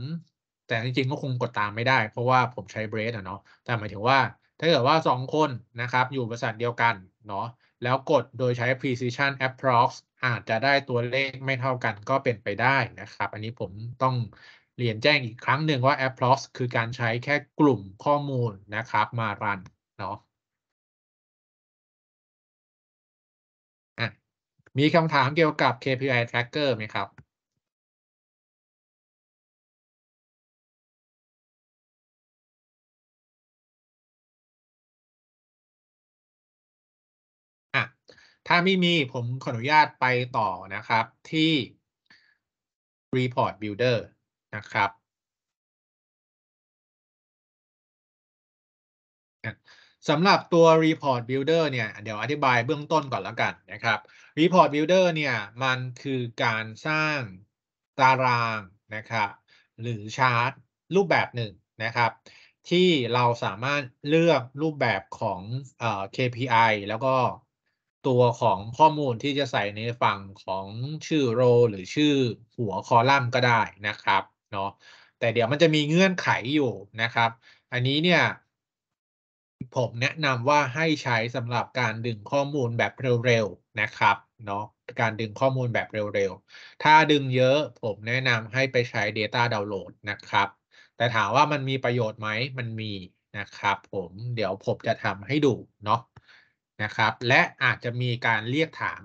แต่จริงๆก็คงกดตามไม่ได้ เพราะว่าผมใช้เบรสอะเนาะแต่หมายถึงว่าถ้าเกิดว่า 2 คนนะครับอยู่บริษัทเดียวกันเนาะแล้วกดโดยใช้ precision approx อาจจะได้ตัวเลขไม่เท่ากันก็เป็นไปได้นะครับอันนี้ผมต้องเรียนแจ้งอีกครั้งหนึ่งว่า approx คือการใช้แค่กลุ่มข้อมูลนะครับมารันเนาะมีคำถามเกี่ยวกับ KPI tracker ไหมครับถ้าไม่มีผมขออนุญาตไปต่อนะครับ ที่ report builder นะครับสำหรับตัว report builder เนี่ย เดี๋ยวอธิบายเบื้องต้นก่อนแล้วกันนะครับ report builder เนี่ยมันคือการสร้างตารางนะครับหรือชาร์ตรูปแบบหนึ่งนะครับ ที่เราสามารถเลือกรูปแบบของ KPI แล้วก็ตัวของข้อมูลที่จะใส่ในฝั่งของชื่อโรหรือชื่อหัวคอลัมน์ก็ได้นะครับเนาะแต่เดี๋ยวมันจะมีเงื่อนไขอยู่นะครับ อันนี้เนี่ย ผมแนะนำว่าให้ใช้สำหรับการดึงข้อมูลแบบเร็วๆนะครับเนาะการดึงข้อมูลแบบเร็วๆ ถ้าดึงเยอะผมแนะนำให้ไปใช้ Data Download นะครับแต่ถามว่ามันมีประโยชน์ไหม มันมีนะครับ ผมเดี๋ยวผมจะทำให้ดูเนาะะครับ และอาจจะมีการเรียกถาม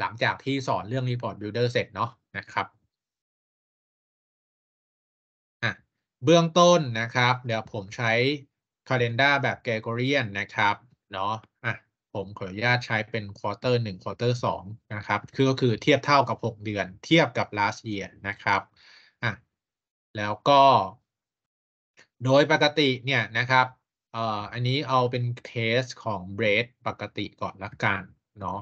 หลังจากที่สอนเรื่อง Report Builder เสร็จเนาะนะครับเบื้องต้นนะครับ เดี๋ยวผมใช้ Calendar แบบ Gregorian นะครับเนาะะผมขออนุญาตใช้เป็น Quarter 1 Quarter 2 นะครับ คือก็คือเทียบเท่ากับ 6 เดือนเทียบกับ last year นะครับอ่ะแล้วก็โดยปกติเนี่ยนะครับอ่ออันนี้เอาเป็นเคสของเบรดปกติก่อนละกันเนาะ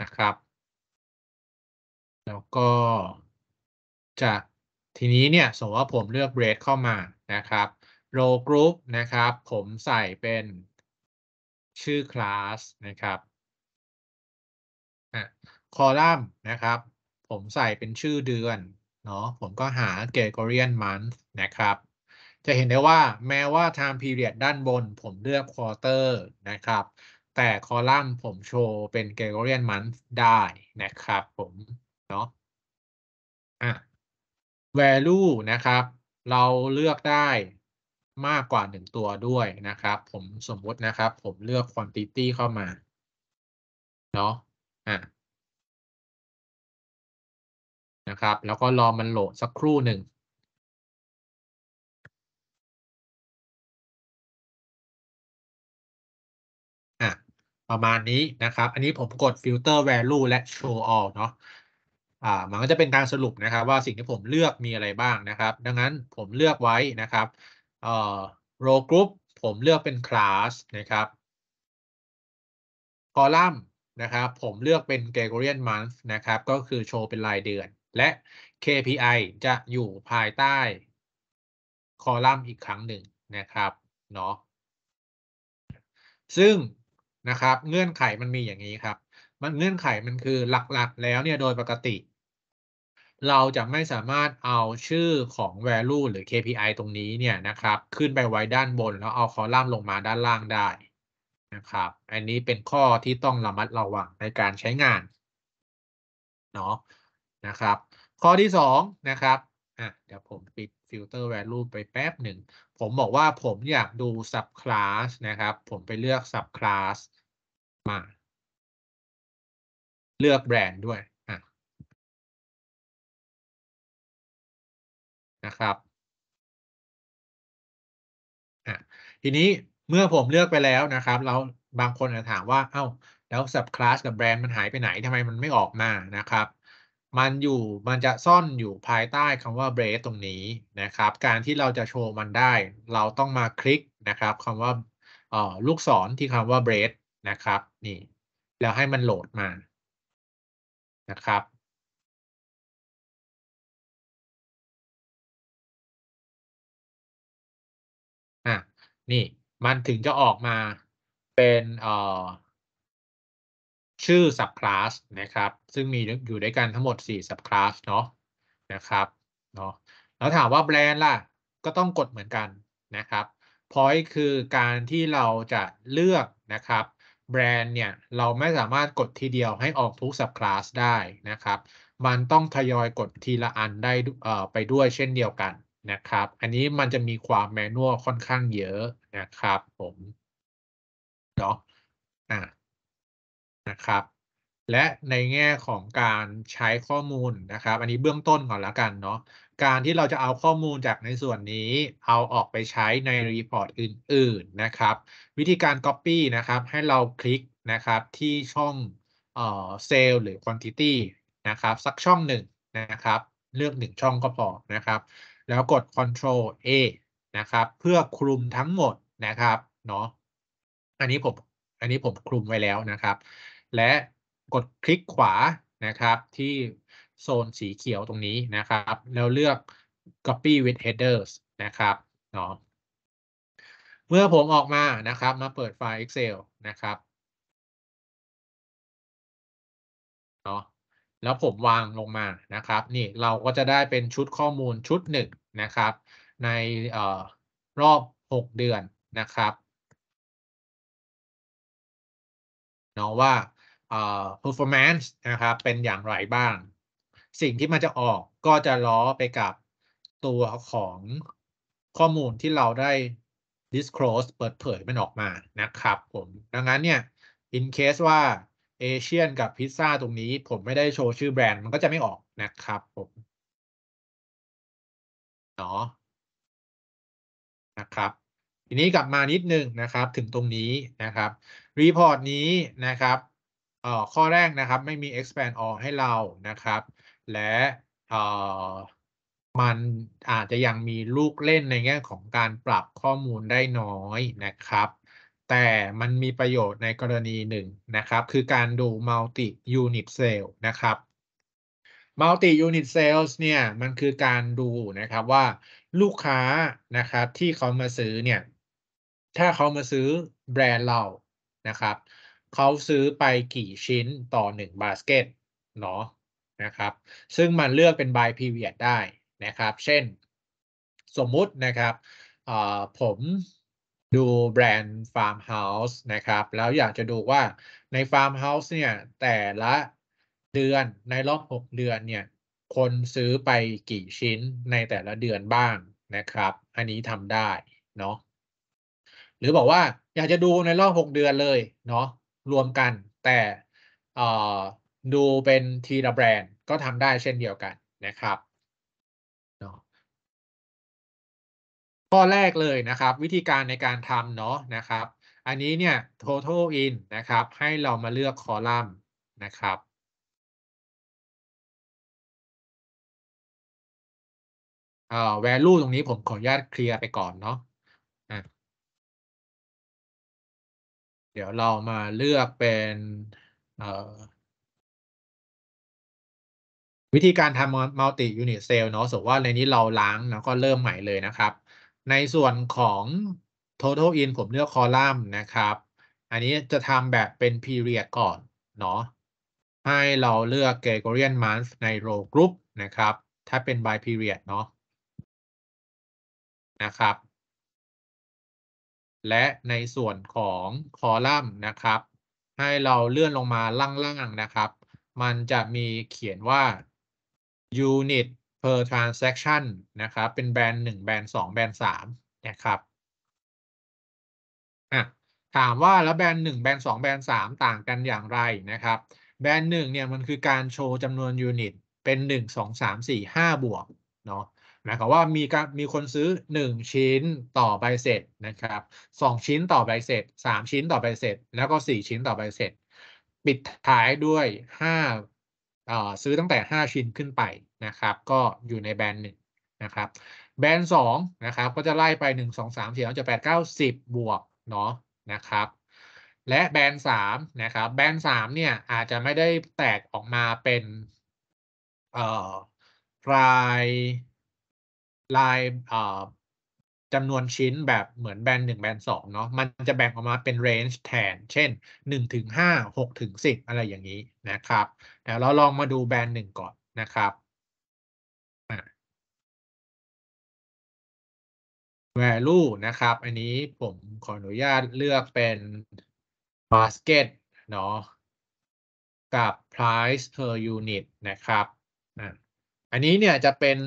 นะครับ แล้วก็จะทีนี้เนี่ยสมมติว่าผมเลือกเบรดเข้ามานะครับโรกรุ๊ปนะครับ ผมใส่เป็นชื่อคลาสนะครับอ่ะคอลัมน์นะครับ ผมใส่เป็นชื่อเดือนเนาะผมก็หา Gregorian month นะครับ จะเห็นได้ว่าแม้ว่า time period ด้านบน ผมเลือก quarter นะครับ แต่คอลัมน์ผมโชว์เป็น Gregorian month ได้นะครับ ผมเนาะอ่ะ value นะครับ เราเลือกได้มากกว่าหนึ่งตัวด้วยนะครับ ผมสมมตินะครับ ผมเลือก quantity เข้ามาเนาะอ่นะครับ แล้วก็รอมันโหลดสักครู่หนึ่งประมาณนี้นะครับ อันนี้ผมกด filter value และ show all เนาะอ่ามันก็จะเป็นการสรุปนะครับ ว่าสิ่งที่ผมเลือกมีอะไรบ้างนะครับ ดังนั้นผมเลือกไว้นะครับเอ่อ row group ผมเลือกเป็น class นะครับ column นะครับผมเลือกเป็น Gregorian month นะครับก็คือโชว์เป็นรายเดือน และ KPI จะอยู่ภายใต้คอลัมน์อีกครั้งหนึ่งนะครับเนาะซึ่งนะครับเงื่อนไขมันมีอย่างนี้ครับ มันเงื่อนไขมันคือหลักๆ แล้วเนี่ยโดยปกติ เราจะไม่สามารถเอาชื่อของ value หรือ KPI ตรงนี้เนี่ยนะครับขึ้นไปไว้ด้านบนแล้วเอาคอลัมน์ลงมาด้านล่างได้นะครับ อันนี้เป็นข้อที่ต้องระมัดระวังในการใช้งานเนาะนะครับ ข้อที่สองนะครับอ่ะเดี๋ยวผมปิดฟิลเตอร์แวลูไปแป๊บหนึ่ง ผมบอกว่าผมอยากดู subclass นะครับ ผมไปเลือก subclass มา เลือกแบรนด์ด้วยอ่ะนะครับอ่ะทีนี้เมื่อผมเลือกไปแล้วนะครับเราบางคนอาจจะถามว่าเอา้าแล้ว subclass กับแบรนด์มันหายไปไหนทำไมมันไม่ออกมานะครับ มันอยู่มันจะซ่อนอยู่ภายใต้คำว่า b r a c ตรงนี้นะครับ การที่เราจะโชว์มันได้ เราต้องมาคลิกนะครับคำว่าลูกศรที่คำว่า b r a c นะครับนี่ แล้วให้มันโหลดมา นะครับนี่มันถึงจะออกมาเป็นชื่อ subclass นะครับ ซึ่งมีอยู่ด้วยกันทั้งหมด4 subclass เนาะนะครับเนาะแล้วถามว่าแบรนด์ล่ะ ก็ต้องกดเหมือนกันนะครับ point คือการที่เราจะเลือกนะครับ แบรนด์เนี่ยเราไม่สามารถกดทีเดียวให้ออกทุก subclass ได้นะครับ มันต้องทยอยกดทีละอันได้ไปด้วยเช่นเดียวกันนะครับ อันนี้มันจะมีความแมนนวลค่อนข้างเยอะนะครับผมเนาะอ่นะครับ และในแง่ของการใช้ข้อมูลนะครับ อันนี้เบื้องต้นก่อนละกันเนาะการที่เราจะเอาข้อมูลจากในส่วนนี้เอาออกไปใช้ในรีพอร์ตอื่น ๆนะครับ วิธีการ Copy นะครับให้เราคลิกนะครับที่ช่องเอ่อ a l e หรือ Quantity นะครับสักช่องหนึ่งนะครับเลือกหนึ่งช่องก็พอนะครับแล้วกด Ctrl A นะครับ เพื่อคลุมทั้งหมดนะครับเนาะอันนี้ผมอันนี้ผมคลุมไว้แล้วนะครับ และกดคลิกขวานะครับที่โซนสีเขียวตรงนี้นะครับ แล้วเลือก copy with headers นะครับเนาะเมื่อผมออกมานะครับ มาเปิดไฟล์ Excel นะครับแล้วผมวางลงมานะครับ นี่เราก็จะได้เป็นชุดข้อมูลชุดหนึ่งนะครับ ในออรอบ 6 เดือนนะครับเนาะว่า performance นะครับ เป็นอย่างไรบ้าง สิ่งที่มันจะออกก็จะล้อไปกับตัวของข้อมูลที่เราได้ disclose เปิดเผยมันออกมานะครับผมดังนั้นเนี่ย in case ว่าเอเชียนกับพิซซ่าตรงนี้ผมไม่ได้โชว์ชื่อแบรนด์มันก็จะไม่ออกนะครับผมเนาะนะครับ ทีนี้กลับมานิดนึงนะครับถึงตรงนี้นะครับ รีพอร์ตนี้นะครับเอ่อข้อแรกนะครับ ไม่มี expand all ให้เรานะครับ และเอ่อมันอาจจะยังมีลูกเล่นในแง่ของการปรับข้อมูลได้น้อยนะครับแต่มันมีประโยชน์ในกรณีหนึ่งนะครับคือการดู multi unit s a l l นะครับ multi unit sales เนี่ยมันคือการดูนะครับว่าลูกค้านะครับที่เขามาซื้อเนี่ยถ้าเขามาซื้อแบรนด์เรานะครับ เขาซื้อไปกี่ชิ้นต่อ1บาสเกตเนาะนะครับ ซึ่งมันเลือกเป็น by period ได้นะครับ เช่นสมมุตินะครับผมดูแบรนด์ฟาร์มเฮาส์นะครับ แล้วอยากจะดูว่าในฟาร์มเฮาส์เนี่ยแต่ละเดือนในรอบ 6 เดือนเนี่ยคนซื้อไปกี่ชิ้นในแต่ละเดือนบ้างนะครับ อันนี้ทำได้เนาะหรือบอกว่าอยากจะดูในรอบ 6 เดือนเลยเนาะรวมกันแต่ดูเป็นทีละแบรนด์ก็ทำได้เช่นเดียวกันนะครับข้อแรกเลยนะครับวิธีการในการทำเนาะนะครับ อันนี้เนี่ย total in นะครับ ให้เรามาเลือกคอลัมน์นะครับเอ่อ value ตรงนี้ผมขออนุญาตเคลียร์ไปก่อนเนาะเดี๋ยวเรามาเลือกเป็น วิธีการทำ multi unit cell เนาะสมมติว่าในนี้เราล้างแล้วก็เริ่มใหม่เลยนะครับในส่วนของ total in ผมเลือกคอลัมน์นะครับ อันนี้จะทำแบบเป็น period ก่อน เนาะ ให้เราเลือก Gregorian month ใน row group นะครับ ถ้าเป็น by period เนาะ นะครับ และในส่วนของคอลัมน์นะครับ ให้เราเลื่อนลงมาล่างๆนะครับ มันจะมีเขียนว่า unit per transaction นะครับ เป็นแบรนด์หนึ่งแบรนด์สองแบรนด์สามนะครับอ่ะถามว่าแล้วแบรนด์หนึ่งแบรนด์สองแบรนด์สามต่างกันอย่างไรนะครับ แบรนด์หนึ่งเนี่ยมันคือการโชว์จำนวนยูนิตเป็นหนึ่งสองสามสี่ห้าบวกเนาะ หมายความว่ามีการมีคนซื้อ 1 ชิ้นต่อใบเสร็จนะครับ 2 ชิ้นต่อใบเสร็จ3ชิ้นต่อใบเสร็จ แล้วก็ 4 ชิ้นต่อใบเสร็จ ปิดท้ายด้วย 5ซื้อตั้งแต่ 5 ชิ้นขึ้นไปนะครับ ก็อยู่ในแบรนด์หนึ่งนะครับแบรนด์2นะครับ ก็จะไล่ไป 1 2 3 4 5 7 8 9 10บวกเนาะนะครับ และแบรนด์3นะครับแบรนด์3เนี่ยอาจจะไม่ได้แตกออกมาเป็นเอ่อรายรายเอ่อจำนวนชิ้นแบบเหมือนแบรนด์หนึ่งแบรนด์สองเนาะมันจะแบ่งออกมาเป็นเรนจ์แทน เช่นหนึ่งถึงห้าหกถึงสิบอะไรอย่างนี้นะครับเดี๋ยวเราลองมาดูแบรนด์หนึ่งก่อนนะครับแวลูนะครับ อันนี้ผมขออนุญาตเลือกเป็นบาสเกตเนาะกับ price per unit นะครับ อันนี้เนี่ยจะเป็น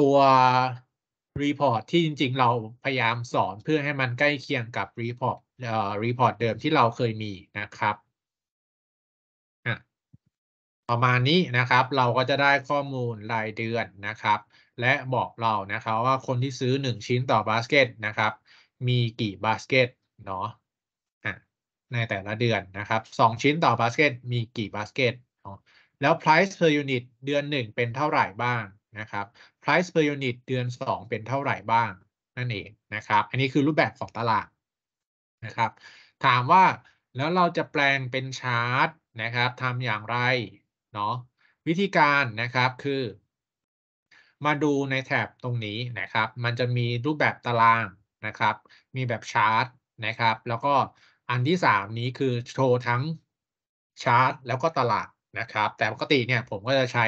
ตัว report ที่จริง ๆ เราพยายามสอนเพื่อให้มันใกล้เคียงกับ report report เดิมที่เราเคยมีนะครับประมาณนี้นะครับ เราก็จะได้ข้อมูลรายเดือนนะครับ และบอกเรานะครับ ว่าคนที่ซื้อ 1 ชิ้นต่อบาสเกตนะครับ มีกี่บาสเกตเนาะในแต่ละเดือนนะครับ 2 ชิ้นต่อบาสเกตมีกี่บาสเกตแล้ว price per unit เดือน 1 เป็นเท่าไหร่บ้างนะครับ price per unit เดือน 2 เป็นเท่าไหร่บ้าง นั่นเองนะครับ อันนี้คือรูปแบบของตลาดนะครับถามว่าแล้วเราจะแปลงเป็นชาร์ตนะครับทำอย่างไรเนาะวิธีการนะครับคือ มาดูในแถบตรงนี้นะครับ มันจะมีรูปแบบตารางนะครับ มีแบบชาร์ตนะครับ แล้วก็อันที่ 3 นี้คือโชว์ทั้งชาร์ตแล้วก็ตลาดนะครับ แต่ปกติเนี่ยผมก็จะใช้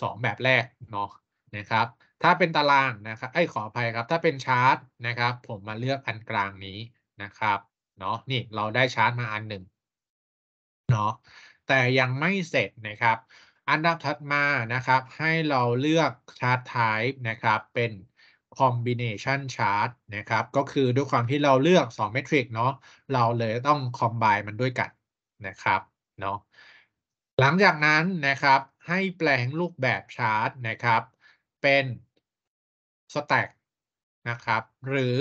2 แบบแรกเนาะนะครับ ถ้าเป็นตารางนะครับไอ้ขออภัยครับถ้าเป็นชาร์ตนะครับ ผมมาเลือกอันกลางนี้นะครับเนาะนี่เราได้ชาร์ตมาอันหนึ่งเนาะแต่ยังไม่เสร็จนะครับอันดับถัดมานะครับ ให้เราเลือกชาร์ตไทป์นะครับ เป็น combination chart นะครับ ก็คือด้วยความที่เราเลือก2เมทริกเนาะเราเลยต้อง combine มันด้วยกันนะครับเนาะหลังจากนั้นนะครับให้แปลงรูปแบบชาร์ตนะครับ เป็น stack นะครับหรือ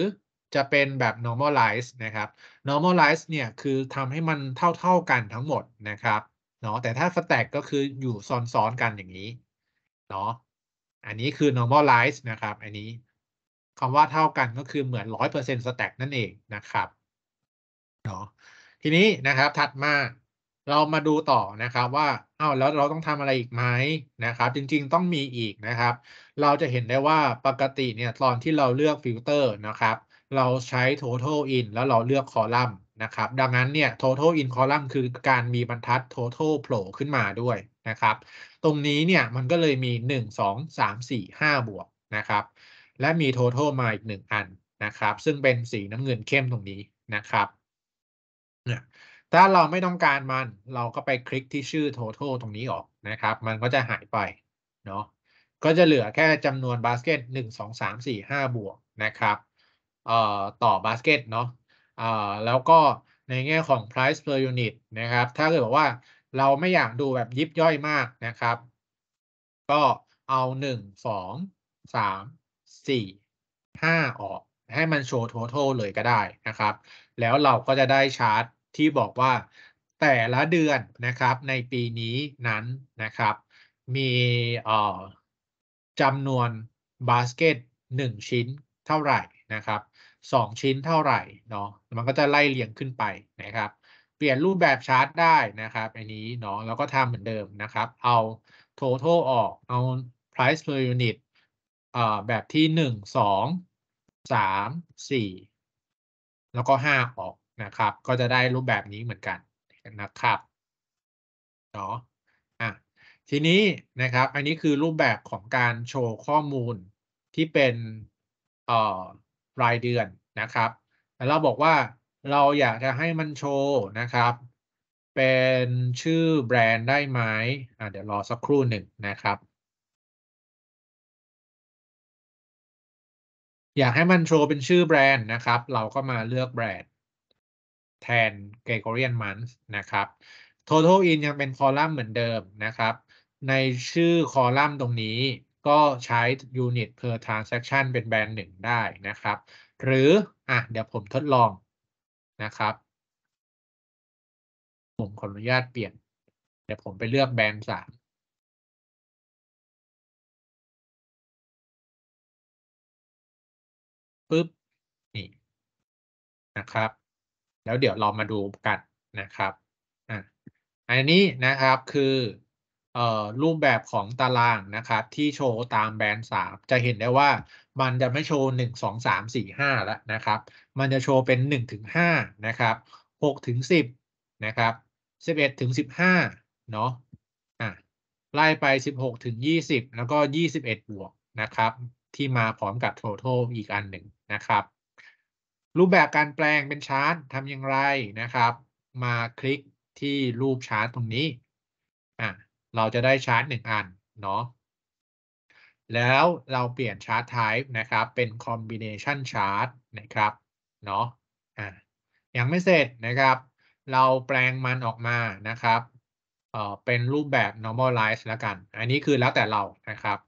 จะเป็นแบบ normalize นะครับ normalize เนี่ยคือทำให้มันเท่าๆกันทั้งหมดนะครับเนาะแต่ถ้าสแต็กก็คืออยู่ซ้อนๆกันอย่างนี้เนาะอันนี้คือ normalize นะครับ อันนี้คำว่าเท่ากันก็คือเหมือน 100%ร t a c k นั่นเองนะครับเนาะทีนี้นะครับถัดมาเรามาดูต่อนะครับว่าอ้าวแล้วเราต้องทำอะไรอีกไหมนะครับ จริงๆต้องมีอีกนะครับ เราจะเห็นได้ว่าปกติเนี่ยตอนที่เราเลือกฟิลเตอร์นะครับ เราใช้ total in แล้วเราเลือกคอลัมน์นะครับดังนั้นเนี่ย total in column คือการมีบรรทัด total โผล่ขึ้นมาด้วยนะครับ ตรงนี้เนี่ยมันก็เลยมี 1 2 3 4 5 บวกนะครับ และมี total มาอีก 1 อันนะครับ ซึ่งเป็นสีน้ำเงินเข้มตรงนี้นะครับถ้าเราไม่ต้องการมันเราก็ไปคลิกที่ชื่อ total ตรงนี้ออกนะครับ มันก็จะหายไปเนาะก็จะเหลือแค่จำนวนบาสเกต1 2 3 4 5 บวกนะครับเอ่อต่อบาสเกตเนาะอ่าแล้วก็ในแง่ของ price per unit นะครับ ถ้าเกิดบอกว่าเราไม่อยากดูแบบยิบย่อยมากนะครับ ก็เอา 1 2 3 4 5 ออก ให้มันโชว์ total เลยก็ได้นะครับ แล้วเราก็จะได้ชาร์ตที่บอกว่าแต่ละเดือนนะครับในปีนี้นั้นนะครับ มีจำนวนบาสเกต 1 ชิ้นเท่าไหร่นะครับ2 ชิ้นเท่าไหร่เนาะมันก็จะไล่เรียงขึ้นไปนะครับ เปลี่ยนรูปแบบชาร์ตได้นะครับอันนี้เนาะแล้วก็ทำเหมือนเดิมนะครับ เอา total ออกเอา price per unit อ่าแบบที่ 1 2 3 4 แล้วก็ 5 ออกนะครับ ก็จะได้รูปแบบนี้เหมือนกันนะครับเนาะอ่ะทีนี้นะครับอันนี้คือรูปแบบของการโชว์ข้อมูลที่เป็นเอ่อรายเดือนนะครับ แต่เราบอกว่าเราอยากจะให้มันโชว์นะครับ เป็นชื่อแบรนด์ได้ไหมอ่าเดี๋ยวรอสักครู่หนึ่งนะครับ อยากให้มันโชว์เป็นชื่อแบรนด์นะครับ เราก็มาเลือกแบรนด์ แทน Gregorian month นะครับ total in ยังเป็นคอลัมน์เหมือนเดิมนะครับ ในชื่อคอลัมน์ตรงนี้ก็ใช้ unit per transaction เป็นแบรนด์หนึ่งได้นะครับ หรืออ่ะเดี๋ยวผมทดลองนะครับ ผมขออนุญาตเปลี่ยน เดี๋ยวผมไปเลือกแบรนด์สามปุ๊บนี่นะครับ แล้วเดี๋ยวเรามาดูกันนะครับอ่ะอันนี้นะครับคือรูปแบบของตารางนะครับที่โชว์ตามแบรนด์3จะเห็นได้ว่ามันจะไม่โชว์หนึ่งงสามสี่ห้าแล้วนะครับ มันจะโชว์เป็นหนึ่งถึงห้านะครับหกถึงสิบนะครับสิบเอ็ดถึงสิบห้าเนาะอ่ะไล่ไปสิบหกถึงยี่สิบแล้วก็ยี่สิบเอ็ดบวกนะครับที่มาพร้อมกับ total อีกอันหนึ่งนะครับ รูปแบบการแปลงเป็นชาร์ตทำอย่างไรนะครับ มาคลิกที่รูปชาร์ตตรงนี้เราจะได้ชาร์ตหนึ่งอันเนาะ แล้วเราเปลี่ยนชาร์ตไทป์นะครับเป็นคอมบิเนชันชาร์ตนะครับเนาะอ่ะยังไม่เสร็จนะครับ เราแปลงมันออกมานะครับเอ่อเป็นรูปแบบ normalize แล้วกัน อันนี้คือแล้วแต่เรานะครับ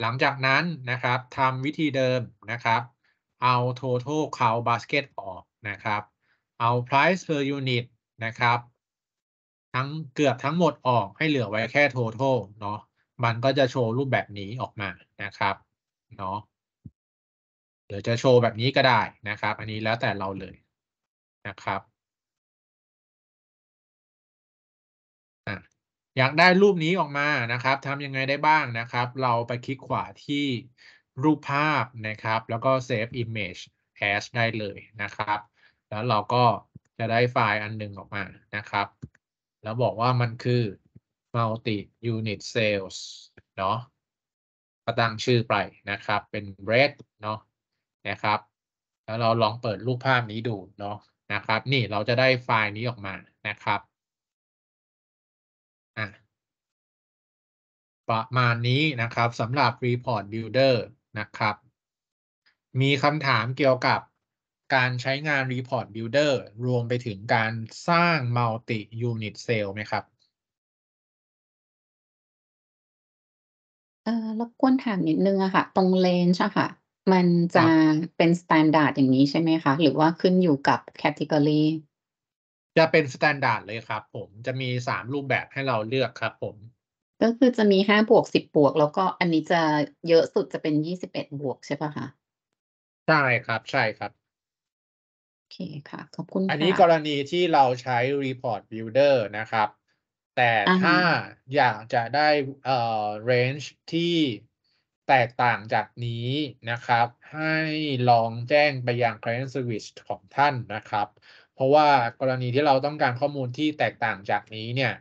หลังจากนั้นนะครับทำวิธีเดิมนะครับเอา total count basket ออกนะครับเอา price per unit นะครับทั้งเกือบทั้งหมดออกให้เหลือไว้แค่ total เนาะมันก็จะโชว์รูปแบบนี้ออกมานะครับเนาะเดี๋ยวจะโชว์แบบนี้ก็ได้นะครับ อันนี้แล้วแต่เราเลยนะครับอยากได้รูปนี้ออกมานะครับทำยังไงได้บ้างนะครับ เราไปคลิกขวาที่รูปภาพนะครับ แล้วก็ save image as ได้เลยนะครับ แล้วเราก็จะได้ไฟล์อันหนึ่งออกมานะครับแล้วบอกว่ามันคือ multi unit sales เนาะก็ตั้งชื่อไปนะครับ เป็น bread เนาะ นะครับ แล้วเราลองเปิดรูปภาพนี้ดูเนาะ นะครับ นี่เราจะได้ไฟล์นี้ออกมา นะครับ อ่ะประมาณนี้นะครับ สำหรับ report builder นะครับ มีคำถามเกี่ยวกับการใช้งาน Report Builder รวมไปถึงการสร้าง Multi Unit Cell ไหมครับ เอ่อรบกวนถามนิดนึงอะค่ะ ตรงเลนใช่ค่ะ มันจะเป็นสแตนดาร์ดอย่างนี้ใช่ไหมคะ หรือว่าขึ้นอยู่กับแคตต g o r y จะเป็น Standard เลยครับผม จะมีสามรูปแบบให้เราเลือกครับผม ก็คือจะมีห้าบวกสิบบวกแล้วก็อันนี้จะเยอะสุดจะเป็นยี่สิบเอ็ดบวกใช่ปะคะ ใช่ครับ ใช่ครับอเคค่ะขอบคุณอันนี้กรณีที่เราใช้ Report Builder นะครับ แต่ถ้าอยากจะได้เอ่อ range ที่แตกต่างจากนี้นะครับ ให้ลองแจ้งไปยัง Client Service ของท่านนะครับ เพราะว่ากรณีที่เราต้องการข้อมูลที่แตกต่างจากนี้เนี่ย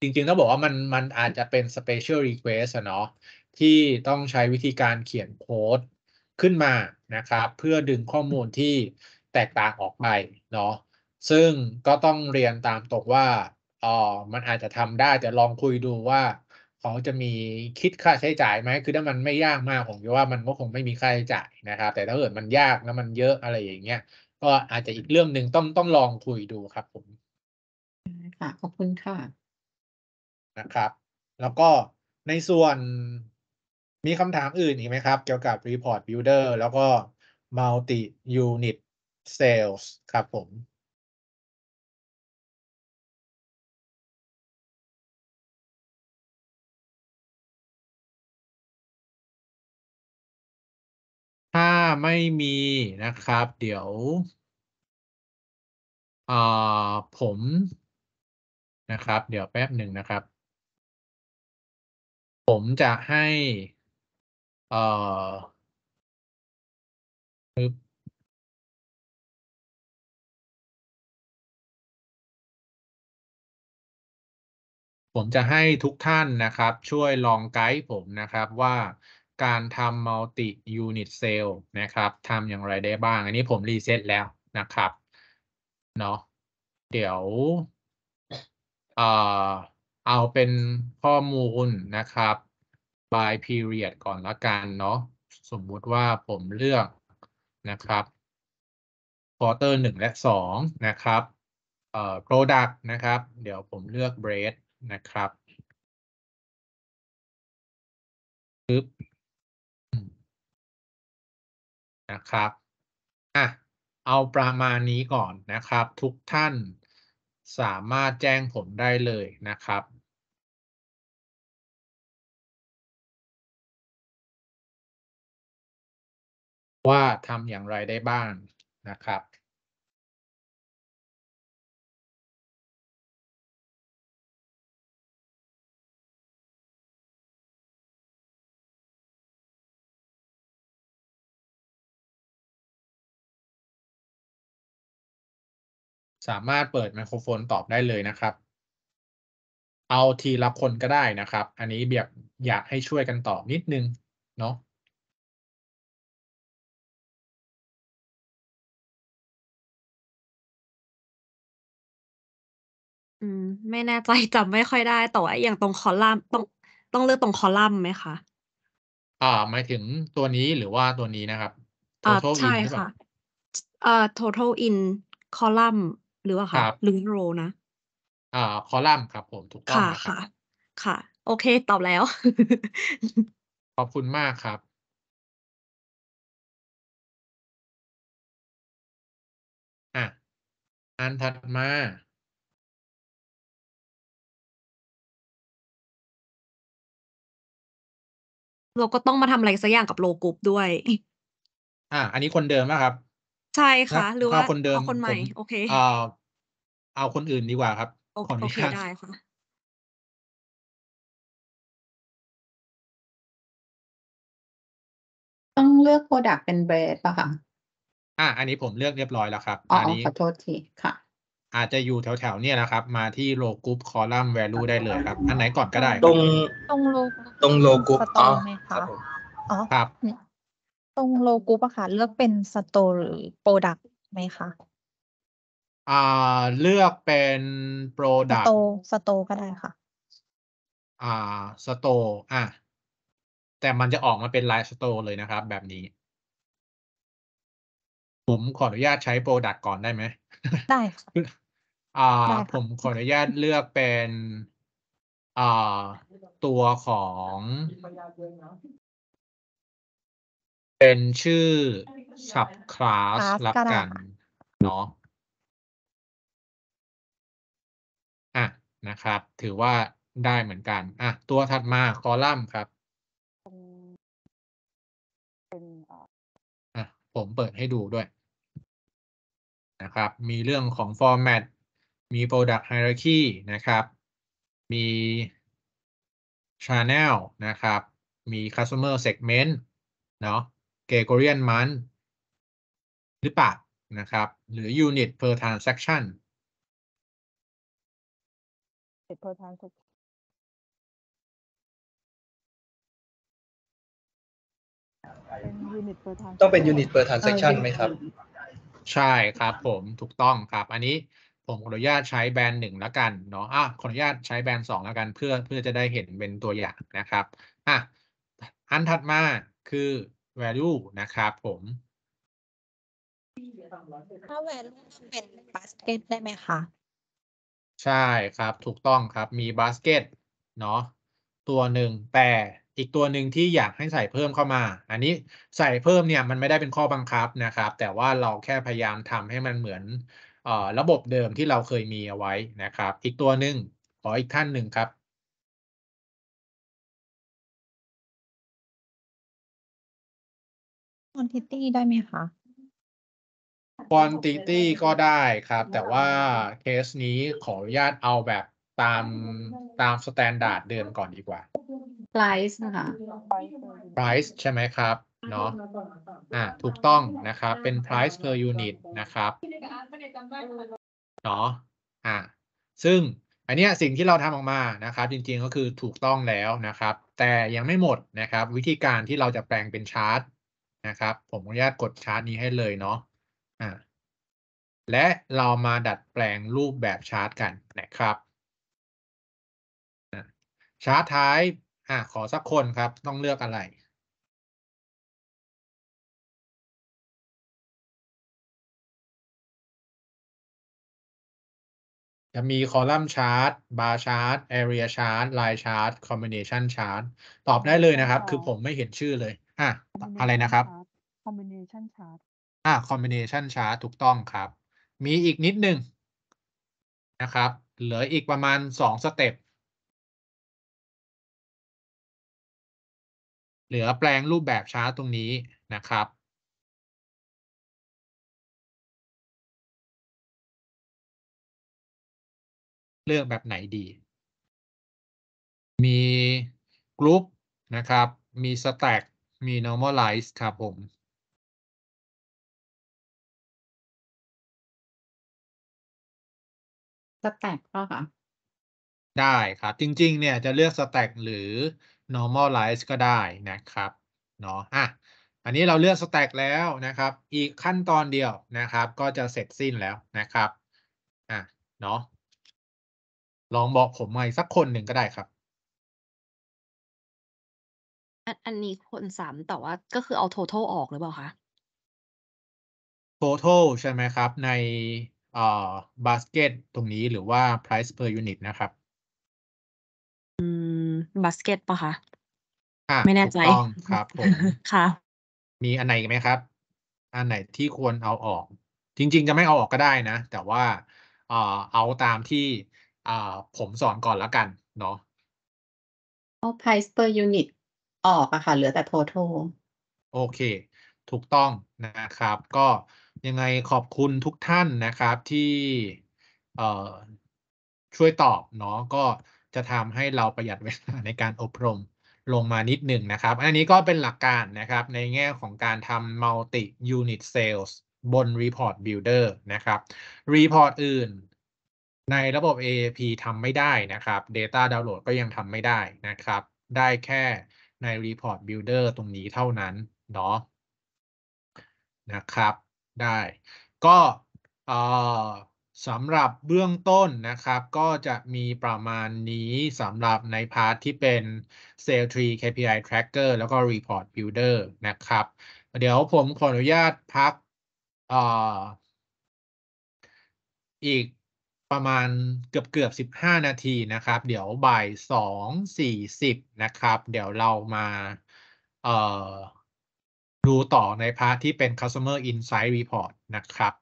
จริงๆ ต้องบอกว่ามันมันอาจจะเป็น Special Request เนาะที่ต้องใช้วิธีการเขียนโค้ดขึ้นมานะครับ เพื่อดึงข้อมูลที่แตกต่างออกไปเนาะซึ่งก็ต้องเรียนตามตรงว่าอ๋อมันอาจจะทำได้แต่ลองคุยดูว่าเขาจะมีคิดค่าใช้จ่ายไหมคือถ้ามันไม่ยากมากผมว่ามันก็คงไม่มีค่าใช้จ่ายนะครับแต่ถ้าเกิดมันยากแล้วมันเยอะอะไรอย่างเงี้ยก็อาจจะอีกเรื่องหนึ่งต้องต้องลองคุยดูครับ ผม ค่ะขอบคุณค่ะนะครับ แล้วก็ในส่วนมีคำถามอื่นอีกไหมครับ เกี่ยวกับ Report Builder แล้วก็ Multi Unit Sales ครับผม ถ้าไม่มีนะครับ เดี๋ยว เอ่อผมนะครับ เดี๋ยวแป๊บหนึ่งนะครับ ผมจะให้ เอ่อผมจะให้ทุกท่านนะครับ ช่วยลองไกด์ผมนะครับว่าการทำมัลติยูนิตเซลนะครับทำอย่างไรได้บ้าง อันนี้ผมรีเซ็ตแล้วนะครับ เนาะเดี๋ยวเอ่อเอาเป็นข้อมูลนะครับ by period ก่อนละกันเนาะสมมุติว่าผมเลือกนะครับ quarter 1 และ 2 นะครับเอ่อ product นะครับ เดี๋ยวผมเลือก bread นะครับ ปึ๊บ นะครับ อ่ะ เอาประมาณนี้ก่อนนะครับ ทุกท่านสามารถแจ้งผมได้เลยนะครับ ว่าทำอย่างไรได้บ้างนะครับสามารถเปิดไมโครโฟนตอบได้เลยนะครับ เอาทีละคนก็ได้นะครับ อันนี้เบียบอยากให้ช่วยกันตอบนิดนึง เนาะ อืม ไม่แน่ใจจำไม่ค่อยได้แต่ว่าอย่างตรงคอลัมน์ต้องต้องเลือกตรงคอลัมน์ไหมคะ อ่า หมายถึงตัวนี้หรือว่าตัวนี้นะครับอ่า total in ใช่ค่ะเอ่อ total in column หรือว่าคะหรือโรนะ อ่า คอลัมน์ครับ ผมถูกต้องค่ะค่ะ ค่ะ โอเค ตอบแล้ว ขอบคุณมากครับ อ่ะันถัดมา เราก็ต้องมาทำอะไรสักอย่างกับโลกรุ๊ปด้วย อ่า อันนี้คนเดิมนะครับใช่ค่ะ หรือว่าาคนเดิอามคนใหม่ โอเคเอาเอาคนอื่นดีกว่าครับโอเคได้ค่ะต้องเลือกโปรดักต์เป็นเบรดเป่ะคะอ่า อันนี้ผมเลือกเรียบร้อยแล้วครับอ๋อขอโทษทีค่ะ อาจจะอยู่แถวๆเนี่ยแหละครับ มาที่โลกรุ๊ปคอลัมน์แวลูได้เลยครับ อันไหนก่อนก็ได้ ตรงตรงโลกตรง r o ตรองไหมคะรับอ๋อครับตรงโลกรุปะคะเลือกเป็นสโตร์หรือโปรดักต์ไหมคะอ่าเลือกเป็นโปรดักสโต์สโตร์ก็ได้ค่ะ อ่าสโตอ่ะแต่มันจะออกมาเป็นลายส s t o r เลยนะครับแบบนี้ ผมขออนุญาตใช้โปรดักก่อนได้ไหมได้ค่ะอ่า ผมขออนุญาตเลือกเป็นอ่าตัวของเป็นชื่อ sub class ลักันเนาะอ่ะนะครับ ถือว่าได้เหมือนกันอ่ะตัวถัดมา คอลัมน์ครับอ่ะผมเปิดให้ดูด้วย นะครับ มีเรื่องของ format มี product hierarchy นะครับมี channel นะครับมี customer segment เนาะ Gregorian month หรือเปล่านะครับ หรือ unit per transaction ต้องเป็นยูนิต per transaction ไหมครับ ใช่ครับผมถูกต้องครับ อันนี้ผมขออนุญาตใช้แบรนด์หนึ่งแล้วกันเนาะอ่ะขออนุญาตใช้แบรนด์สองแล้วกันเพื่อเพื่อจะได้เห็นเป็นตัวอย่างนะครับ อ่ะ อันถัดมาคือ value นะครับผม ถ้า value เป็น basket ได้ไหมคะ ใช่ครับ ถูกต้องครับ มี basket เนาะตัวหนึ่งแต่อีกตัวหนึ่งที่อยากให้ใส่เพิ่มเข้ามา อันนี้ใส่เพิ่มเนี่ยมันไม่ได้เป็นข้อบังคับนะครับ แต่ว่าเราแค่พยายามทำให้มันเหมือน ระบบเดิมที่เราเคยมีเอาไว้นะครับ อีกตัวหนึ่งขออีกท่านหนึ่งครับ quantity ได้ไหมคะ quantity ก็ได้ครับ แต่ว่าเคสนี้ขออนุญาตเอาแบบตามตามสแตนดาร์ดเดิมก่อนดีกว่า price นะคะ price ใช่ไหมครับ เนาะอ่ะถูกต้องนะครับ เป็น price per unit นะครับเนาะอ่ะซึ่งอันนี้สิ่งที่เราทำออกมานะครับ จริงๆก็คือถูกต้องแล้วนะครับ แต่ยังไม่หมดนะครับ วิธีการที่เราจะแปลงเป็นชาร์ตนะครับผมออนุญาตกดชาร์ตนี้ให้เลยเนาะอ่าและเรามาดัดแปลงรูปแบบชาร์ตกันนะครับชาร์ตท้ายอ่าขอสักคนครับต้องเลือกอะไร จะมีคอลัมน์ชาร์ตบาร์ชาร์ตแอเรียชาร์ตไลน์ชาร์ตคอมบิเนชันชาร์ตตอบได้เลยนะครับ คือผมไม่เห็นชื่อเลยอ่ะอะไรนะครับ combination chart อ่ะ combination chart ถูกต้องครับ มีอีกนิดหนึ่งนะครับ เหลืออีกประมาณสองสเต็ปเหลือแปลงรูปแบบชาร์ตตรงนี้นะครับ เลือกแบบไหนดี มีกรุ๊ปนะครับมีสแต็กมี normalize ครับ ผมสแต็กก็ค่ะ ได้ครับ จริงๆ เนี่ยจะเลือก stack หรือ normalize ก็ได้นะครับเนาะอ่ะอันนี้เราเลือก stack แล้วนะครับ อีกขั้นตอนเดียวนะครับ ก็จะเสร็จสิ้นแล้วนะครับอ่ะเนาะลองบอกผมมาอีกสักคนหนึ่งก็ได้ครับอันอันนี้คนสาม แต่ว่าก็คือเอา total ออกหรือเปล่าคะ total ใช่ไหมครับ ในเอ่อ basket ตรงนี้หรือว่า price per unit นะครับอืม basket ปะคะอ่าไม่แน่ใจถูกต้องครับผมค่ะ มีอันไหนไหมครับ อันไหนที่ควรเอาออก จริง ๆจะไม่เอาออกก็ได้นะ แต่ว่าเอ่อเอาตามที่อ่าผมสอนก่อนละกันเนาะเอา price per unit ออกอะค่ะเหลือแต่ total โอเค ถูกต้องนะครับ ก็ยังไงขอบคุณทุกท่านนะครับที่เช่วยตอบเนาะก็จะทำให้เราประหยัดเวลาในการอบรมลงมานิดหนึ่งนะครับ อันนี้ก็เป็นหลักการนะครับ ในแง่ของการทำ multi unit sales บน report builder นะครับ report อื่น ในระบบ AAP ทำไม่ได้นะครับ Data Download ก็ยังทำไม่ได้นะครับ ได้แค่ใน Report Builder ตรงนี้เท่านั้นเนาะนะครับ ได้ก็สำหรับเบื้องต้นนะครับ ก็จะมีประมาณนี้สำหรับในพาร์ทที่เป็น Sale Tree KPI Tracker แล้วก็ Report Builder นะครับ เดี๋ยวผมขออนุญาตพักออีกประมาณเกือบเกือบสิบห้านาทีนะครับ เดี๋ยวบ่ายสองสี่สิบนะครับ เดี๋ยวเรามาเอ่อดูต่อในพาร์ทที่เป็น customer insight report นะครับ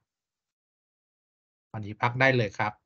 วันนี้พักได้เลยครับ